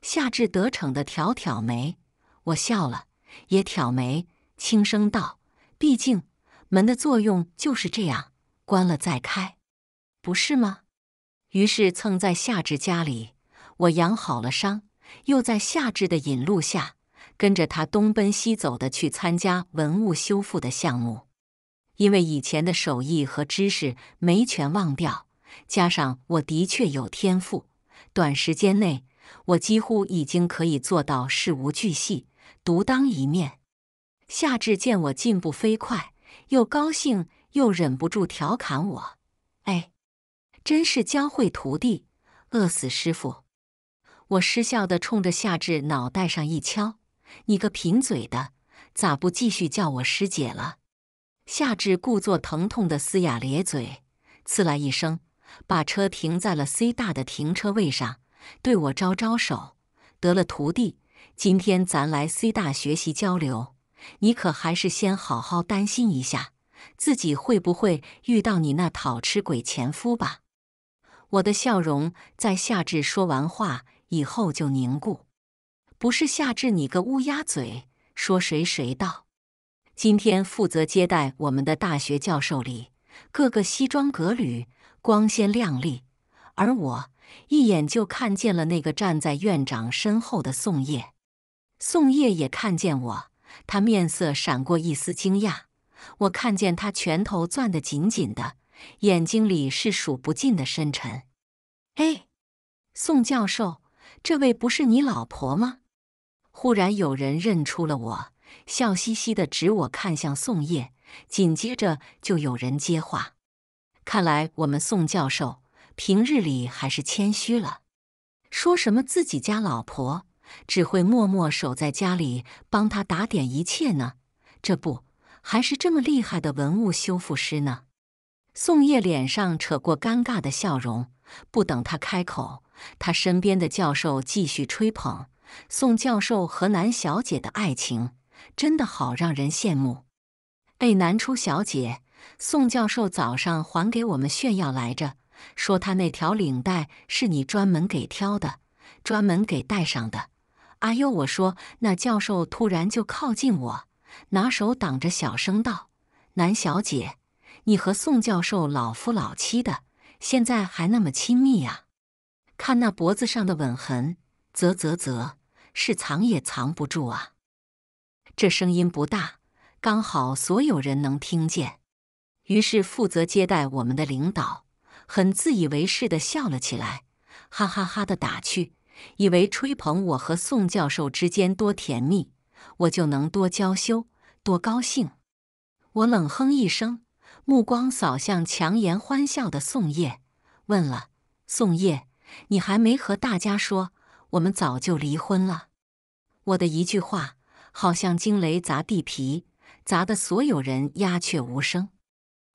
夏至得逞的挑挑眉，我笑了，也挑眉，轻声道：“毕竟门的作用就是这样，关了再开，不是吗？”于是蹭在夏至家里，我养好了伤，又在夏至的引路下，跟着他东奔西走的去参加文物修复的项目。因为以前的手艺和知识没全忘掉，加上我的确有天赋，短时间内我几乎已经可以做到事无巨细、独当一面。夏至见我进步飞快，又高兴又忍不住调侃我：“哎，真是教会徒弟，饿死师傅。”我失笑的冲着夏至脑袋上一敲：“你个贫嘴的，咋不继续叫我师姐了？”夏至故作疼痛的嘶哑咧嘴，刺啦一声，把车停在了 C 大的停车位上，对我招招手。得了徒弟，今天咱来 C 大学习交流，你可还是先好好担心一下，自己会不会遇到你那讨吃鬼前夫吧。我的笑容在夏至说完话以后就凝固。不是夏至，你个乌鸦嘴，说谁谁到。今天负责接待我们的大学教授里，个个西装革履、光鲜亮丽，而我一眼就看见了那个站在院长身后的宋叶。宋叶也看见我，他面色闪过一丝惊讶，我看见他拳头攥得紧紧的，眼睛里是数不尽的深沉。哎，宋教授，这位不是你老婆吗？忽然有人认出了我。笑嘻嘻的指我看向宋叶，紧接着就有人接话。看来我们宋教授平日里还是谦虚了，说什么自己家老婆只会默默守在家里帮他打点一切呢？这不还是这么厉害的文物修复师呢？宋叶脸上扯过尴尬的笑容，不等他开口，他身边的教授继续吹捧宋教授和南小姐的爱情。真的好让人羡慕！哎，南初小姐，宋教授早上还给我们炫耀来着，说他那条领带是你专门给挑的，专门给戴上的。哎呦，我说那教授突然就靠近我，拿手挡着，小声道：“南小姐，你和宋教授老夫老妻的，现在还那么亲密呀？看那脖子上的吻痕，啧啧啧，是藏也藏不住啊！”这声音不大，刚好所有人能听见。于是负责接待我们的领导很自以为是的笑了起来，哈哈哈的打趣，以为吹捧我和宋教授之间多甜蜜，我就能多娇羞多高兴。我冷哼一声，目光扫向强颜欢笑的宋叶，问了：“宋叶，你还没和大家说，我们早就离婚了。”我的一句话。好像惊雷砸地皮，砸得所有人鸦雀无声。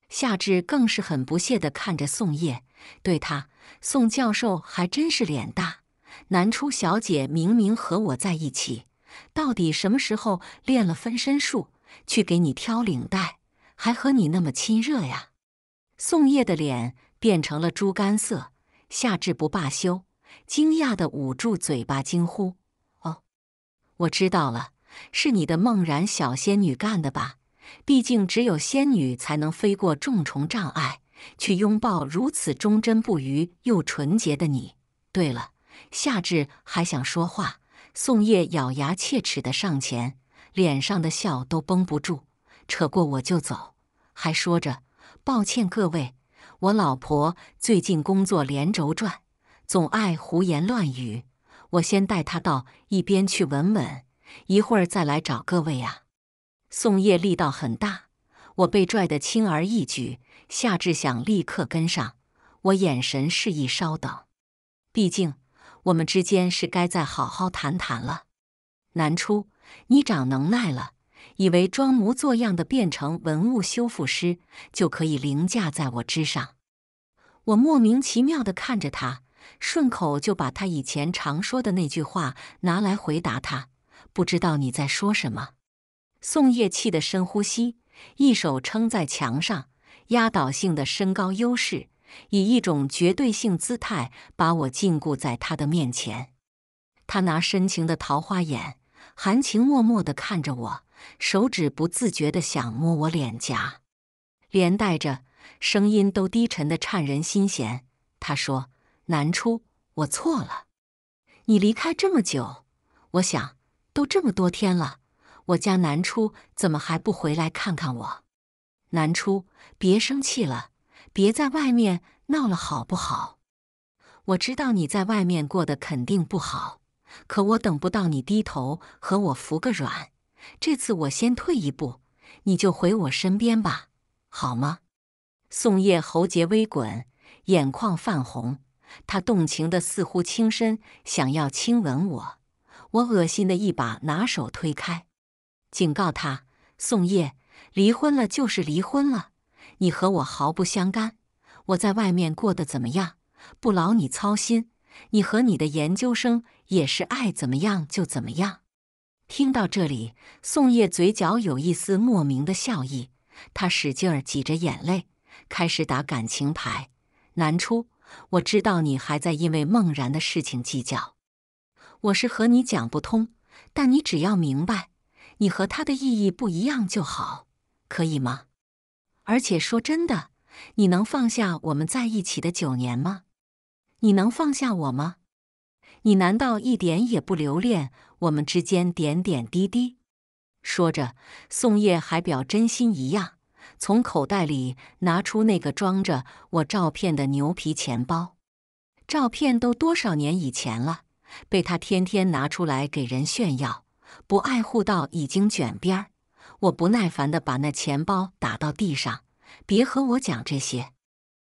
夏至更是很不屑的看着宋叶，对他：“宋教授还真是脸大，南初小姐明明和我在一起，到底什么时候练了分身术，去给你挑领带，还和你那么亲热呀？”宋叶的脸变成了猪肝色。夏至不罢休，惊讶的捂住嘴巴惊呼：“哦，我知道了。”是你的梦然小仙女干的吧？毕竟只有仙女才能飞过重重障碍，去拥抱如此忠贞不渝又纯洁的你。对了，夏至还想说话，宋叶咬牙切齿地上前，脸上的笑都绷不住，扯过我就走，还说着：“抱歉各位，我老婆最近工作连轴转，总爱胡言乱语，我先带她到一边去稳稳。”一会儿再来找各位啊！宋叶力道很大，我被拽得轻而易举。夏至想立刻跟上，我眼神示意稍等。毕竟我们之间是该再好好谈谈了。南初，你长能耐了，以为装模作样的变成文物修复师就可以凌驾在我之上？我莫名其妙地看着他，顺口就把他以前常说的那句话拿来回答他。不知道你在说什么。宋叶气得深呼吸，一手撑在墙上，压倒性的身高优势，以一种绝对性姿态把我禁锢在他的面前。他拿深情的桃花眼，含情脉脉地看着我，手指不自觉地想摸我脸颊，连带着声音都低沉的颤人心弦。他说：“南初，我错了。你离开这么久，我想。”都这么多天了，我家南初怎么还不回来看看我？南初，别生气了，别在外面闹了，好不好？我知道你在外面过得肯定不好，可我等不到你低头和我服个软。这次我先退一步，你就回我身边吧，好吗？宋叶喉结微滚，眼眶泛红，他动情的似乎轻身想要亲吻我。我恶心的一把拿手推开，警告他：“宋叶，离婚了就是离婚了，你和我毫不相干。我在外面过得怎么样，不劳你操心。你和你的研究生也是爱怎么样就怎么样。”听到这里，宋叶嘴角有一丝莫名的笑意，他使劲儿挤着眼泪，开始打感情牌：“南初，我知道你还在因为孟然的事情计较。”我是和你讲不通，但你只要明白，你和他的意义不一样就好，可以吗？而且说真的，你能放下我们在一起的九年吗？你能放下我吗？你难道一点也不留恋我们之间点点滴滴？说着，宋叶还表真心一样，从口袋里拿出那个装着我照片的牛皮钱包，照片都多少年以前了。被他天天拿出来给人炫耀，不爱护到已经卷边儿。我不耐烦地把那钱包打到地上，别和我讲这些。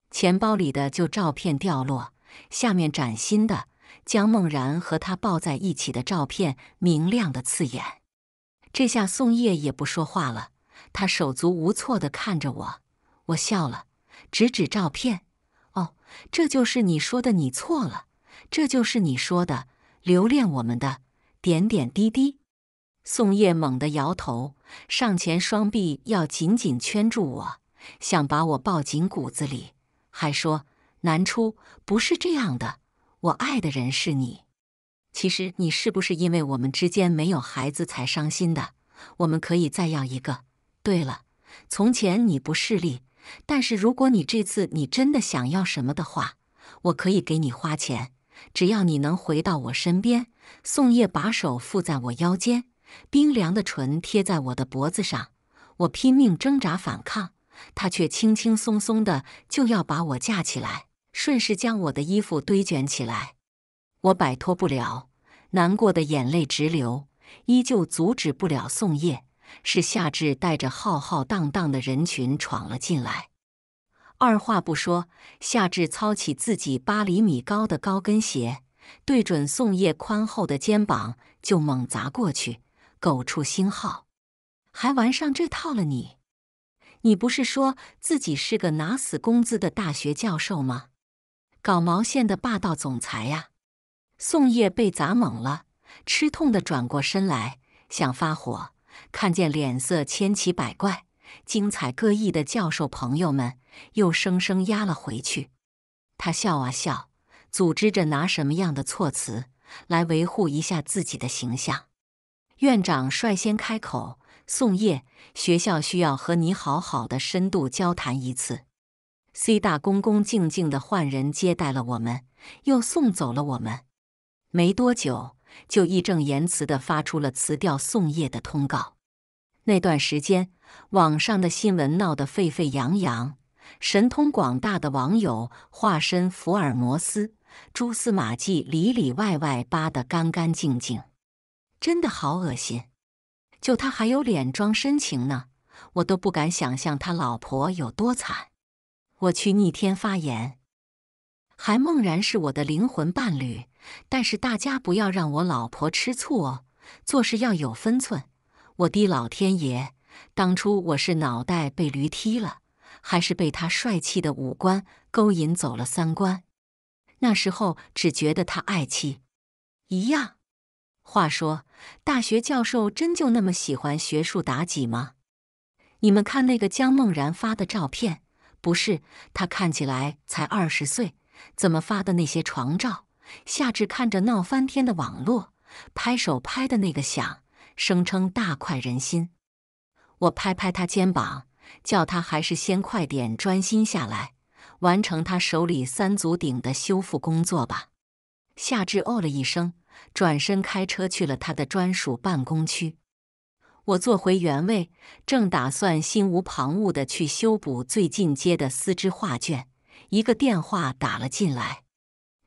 钱包里的旧照片掉落，下面崭新的江梦然和他抱在一起的照片，明亮的刺眼。这下宋叶也不说话了，他手足无措地看着我。我笑了，指指照片：“哦，这就是你说的，你错了，这就是你说的。”留恋我们的点点滴滴。宋叶猛地摇头，上前双臂要紧紧圈住我，想把我抱紧骨子里，还说：“南初不是这样的，我爱的人是你。其实你是不是因为我们之间没有孩子才伤心的？我们可以再要一个。对了，从前你不势利，但是如果你这次你真的想要什么的话，我可以给你花钱。”只要你能回到我身边，宋叶把手附在我腰间，冰凉的唇贴在我的脖子上，我拼命挣扎反抗，他却轻轻松松的就要把我架起来，顺势将我的衣服堆卷起来。我摆脱不了，难过的眼泪直流，依旧阻止不了宋叶。是夏至带着浩浩荡荡的人群闯了进来。二话不说，夏至操起自己八厘米高的高跟鞋，对准宋叶宽厚的肩膀就猛砸过去。狗畜星号，还玩上这套了你？你不是说自己是个拿死工资的大学教授吗？搞毛线的霸道总裁呀！宋叶被砸懵了，吃痛的转过身来想发火，看见脸色千奇百怪。精彩各异的教授朋友们又生生压了回去。他笑啊笑，组织着拿什么样的措辞来维护一下自己的形象。院长率先开口：“宋叶，学校需要和你好好的深度交谈一次。”C 大恭恭敬敬的换人接待了我们，又送走了我们。没多久，就义正言辞的发出了辞掉宋叶的通告。那段时间。网上的新闻闹得沸沸扬扬，神通广大的网友化身福尔摩斯，蛛丝马迹里里外外扒得干干净净，真的好恶心！就他还有脸装深情呢，我都不敢想象他老婆有多惨。我去逆天发言，还梦然是我的灵魂伴侣，但是大家不要让我老婆吃醋哦，做事要有分寸。我滴老天爷！当初我是脑袋被驴踢了，还是被他帅气的五官勾引走了三观？那时候只觉得他爱妻，一样。话说，大学教授真就那么喜欢学术妲己吗？你们看那个江梦然发的照片，不是他看起来才二十岁，怎么发的那些床照？夏至看着闹翻天的网络，拍手拍的那个响，声称大快人心。我拍拍他肩膀，叫他还是先快点专心下来，完成他手里三足鼎的修复工作吧。夏至哦了一声，转身开车去了他的专属办公区。我坐回原位，正打算心无旁骛地去修补最近接的丝织画卷，一个电话打了进来。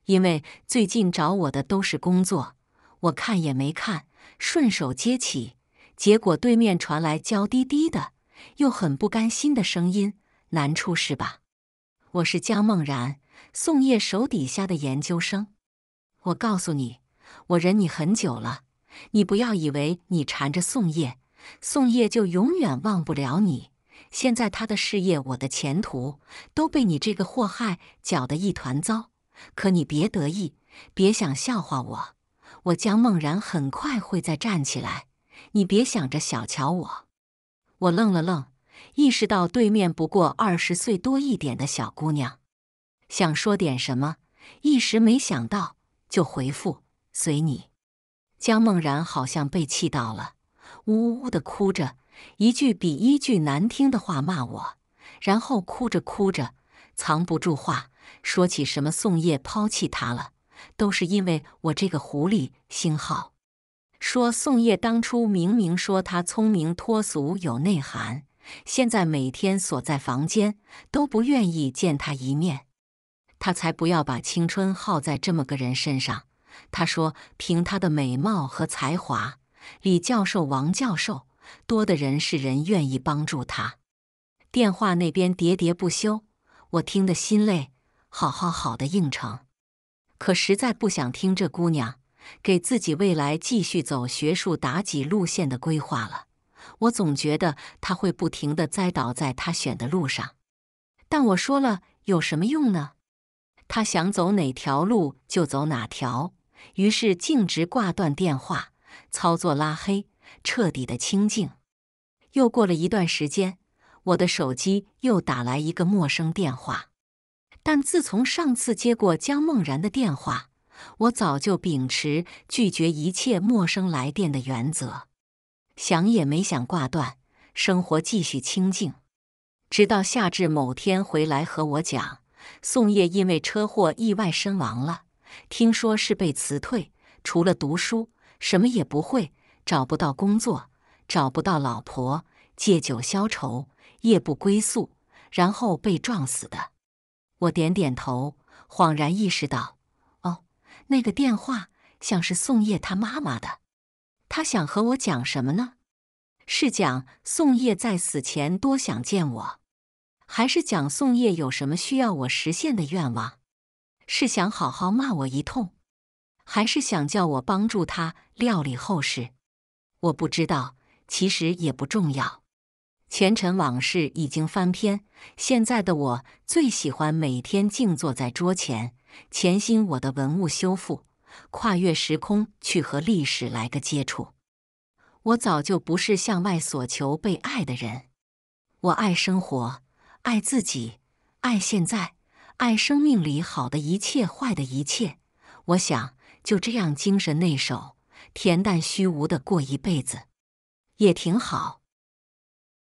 因为最近找我的都是工作，我看也没看，顺手接起。结果对面传来娇滴滴的、又很不甘心的声音：“难处是吧？我是江梦然，宋叶手底下的研究生。我告诉你，我忍你很久了。你不要以为你缠着宋叶，宋叶就永远忘不了你。现在他的事业，我的前途都被你这个祸害搅得一团糟。可你别得意，别想笑话我。我江梦然很快会再站起来。”你别想着小瞧我！我愣了愣，意识到对面不过二十岁多一点的小姑娘，想说点什么，一时没想到，就回复随你。江梦然好像被气到了，呜呜呜的哭着，一句比一句难听的话骂我，然后哭着哭着，藏不住话，说起什么宋叶抛弃他了，都是因为我这个狐狸星号。说宋叶当初明明说他聪明脱俗有内涵，现在每天锁在房间都不愿意见他一面，他才不要把青春耗在这么个人身上。他说凭他的美貌和才华，李教授、王教授多的人是人愿意帮助他。电话那边喋喋不休，我听得心累，好好好的应承，可实在不想听这姑娘。给自己未来继续走学术妲己路线的规划了。我总觉得他会不停的栽倒在他选的路上，但我说了有什么用呢？他想走哪条路就走哪条。于是径直挂断电话，操作拉黑，彻底的清静。又过了一段时间，我的手机又打来一个陌生电话，但自从上次接过江梦然的电话。我早就秉持拒绝一切陌生来电的原则，想也没想挂断，生活继续清静。直到夏至某天回来和我讲，宋叶因为车祸意外身亡了。听说是被辞退，除了读书什么也不会，找不到工作，找不到老婆，借酒消愁，夜不归宿，然后被撞死的。我点点头，恍然意识到。那个电话像是宋叶他妈妈的，他想和我讲什么呢？是讲宋叶在死前多想见我，还是讲宋叶有什么需要我实现的愿望？是想好好骂我一通，还是想叫我帮助他料理后事？我不知道，其实也不重要。前尘往事已经翻篇，现在的我最喜欢每天静坐在桌前。潜心我的文物修复，跨越时空去和历史来个接触。我早就不是向外所求被爱的人，我爱生活，爱自己，爱现在，爱生命里好的一切，坏的一切。我想就这样精神内守，恬淡虚无的过一辈子，也挺好。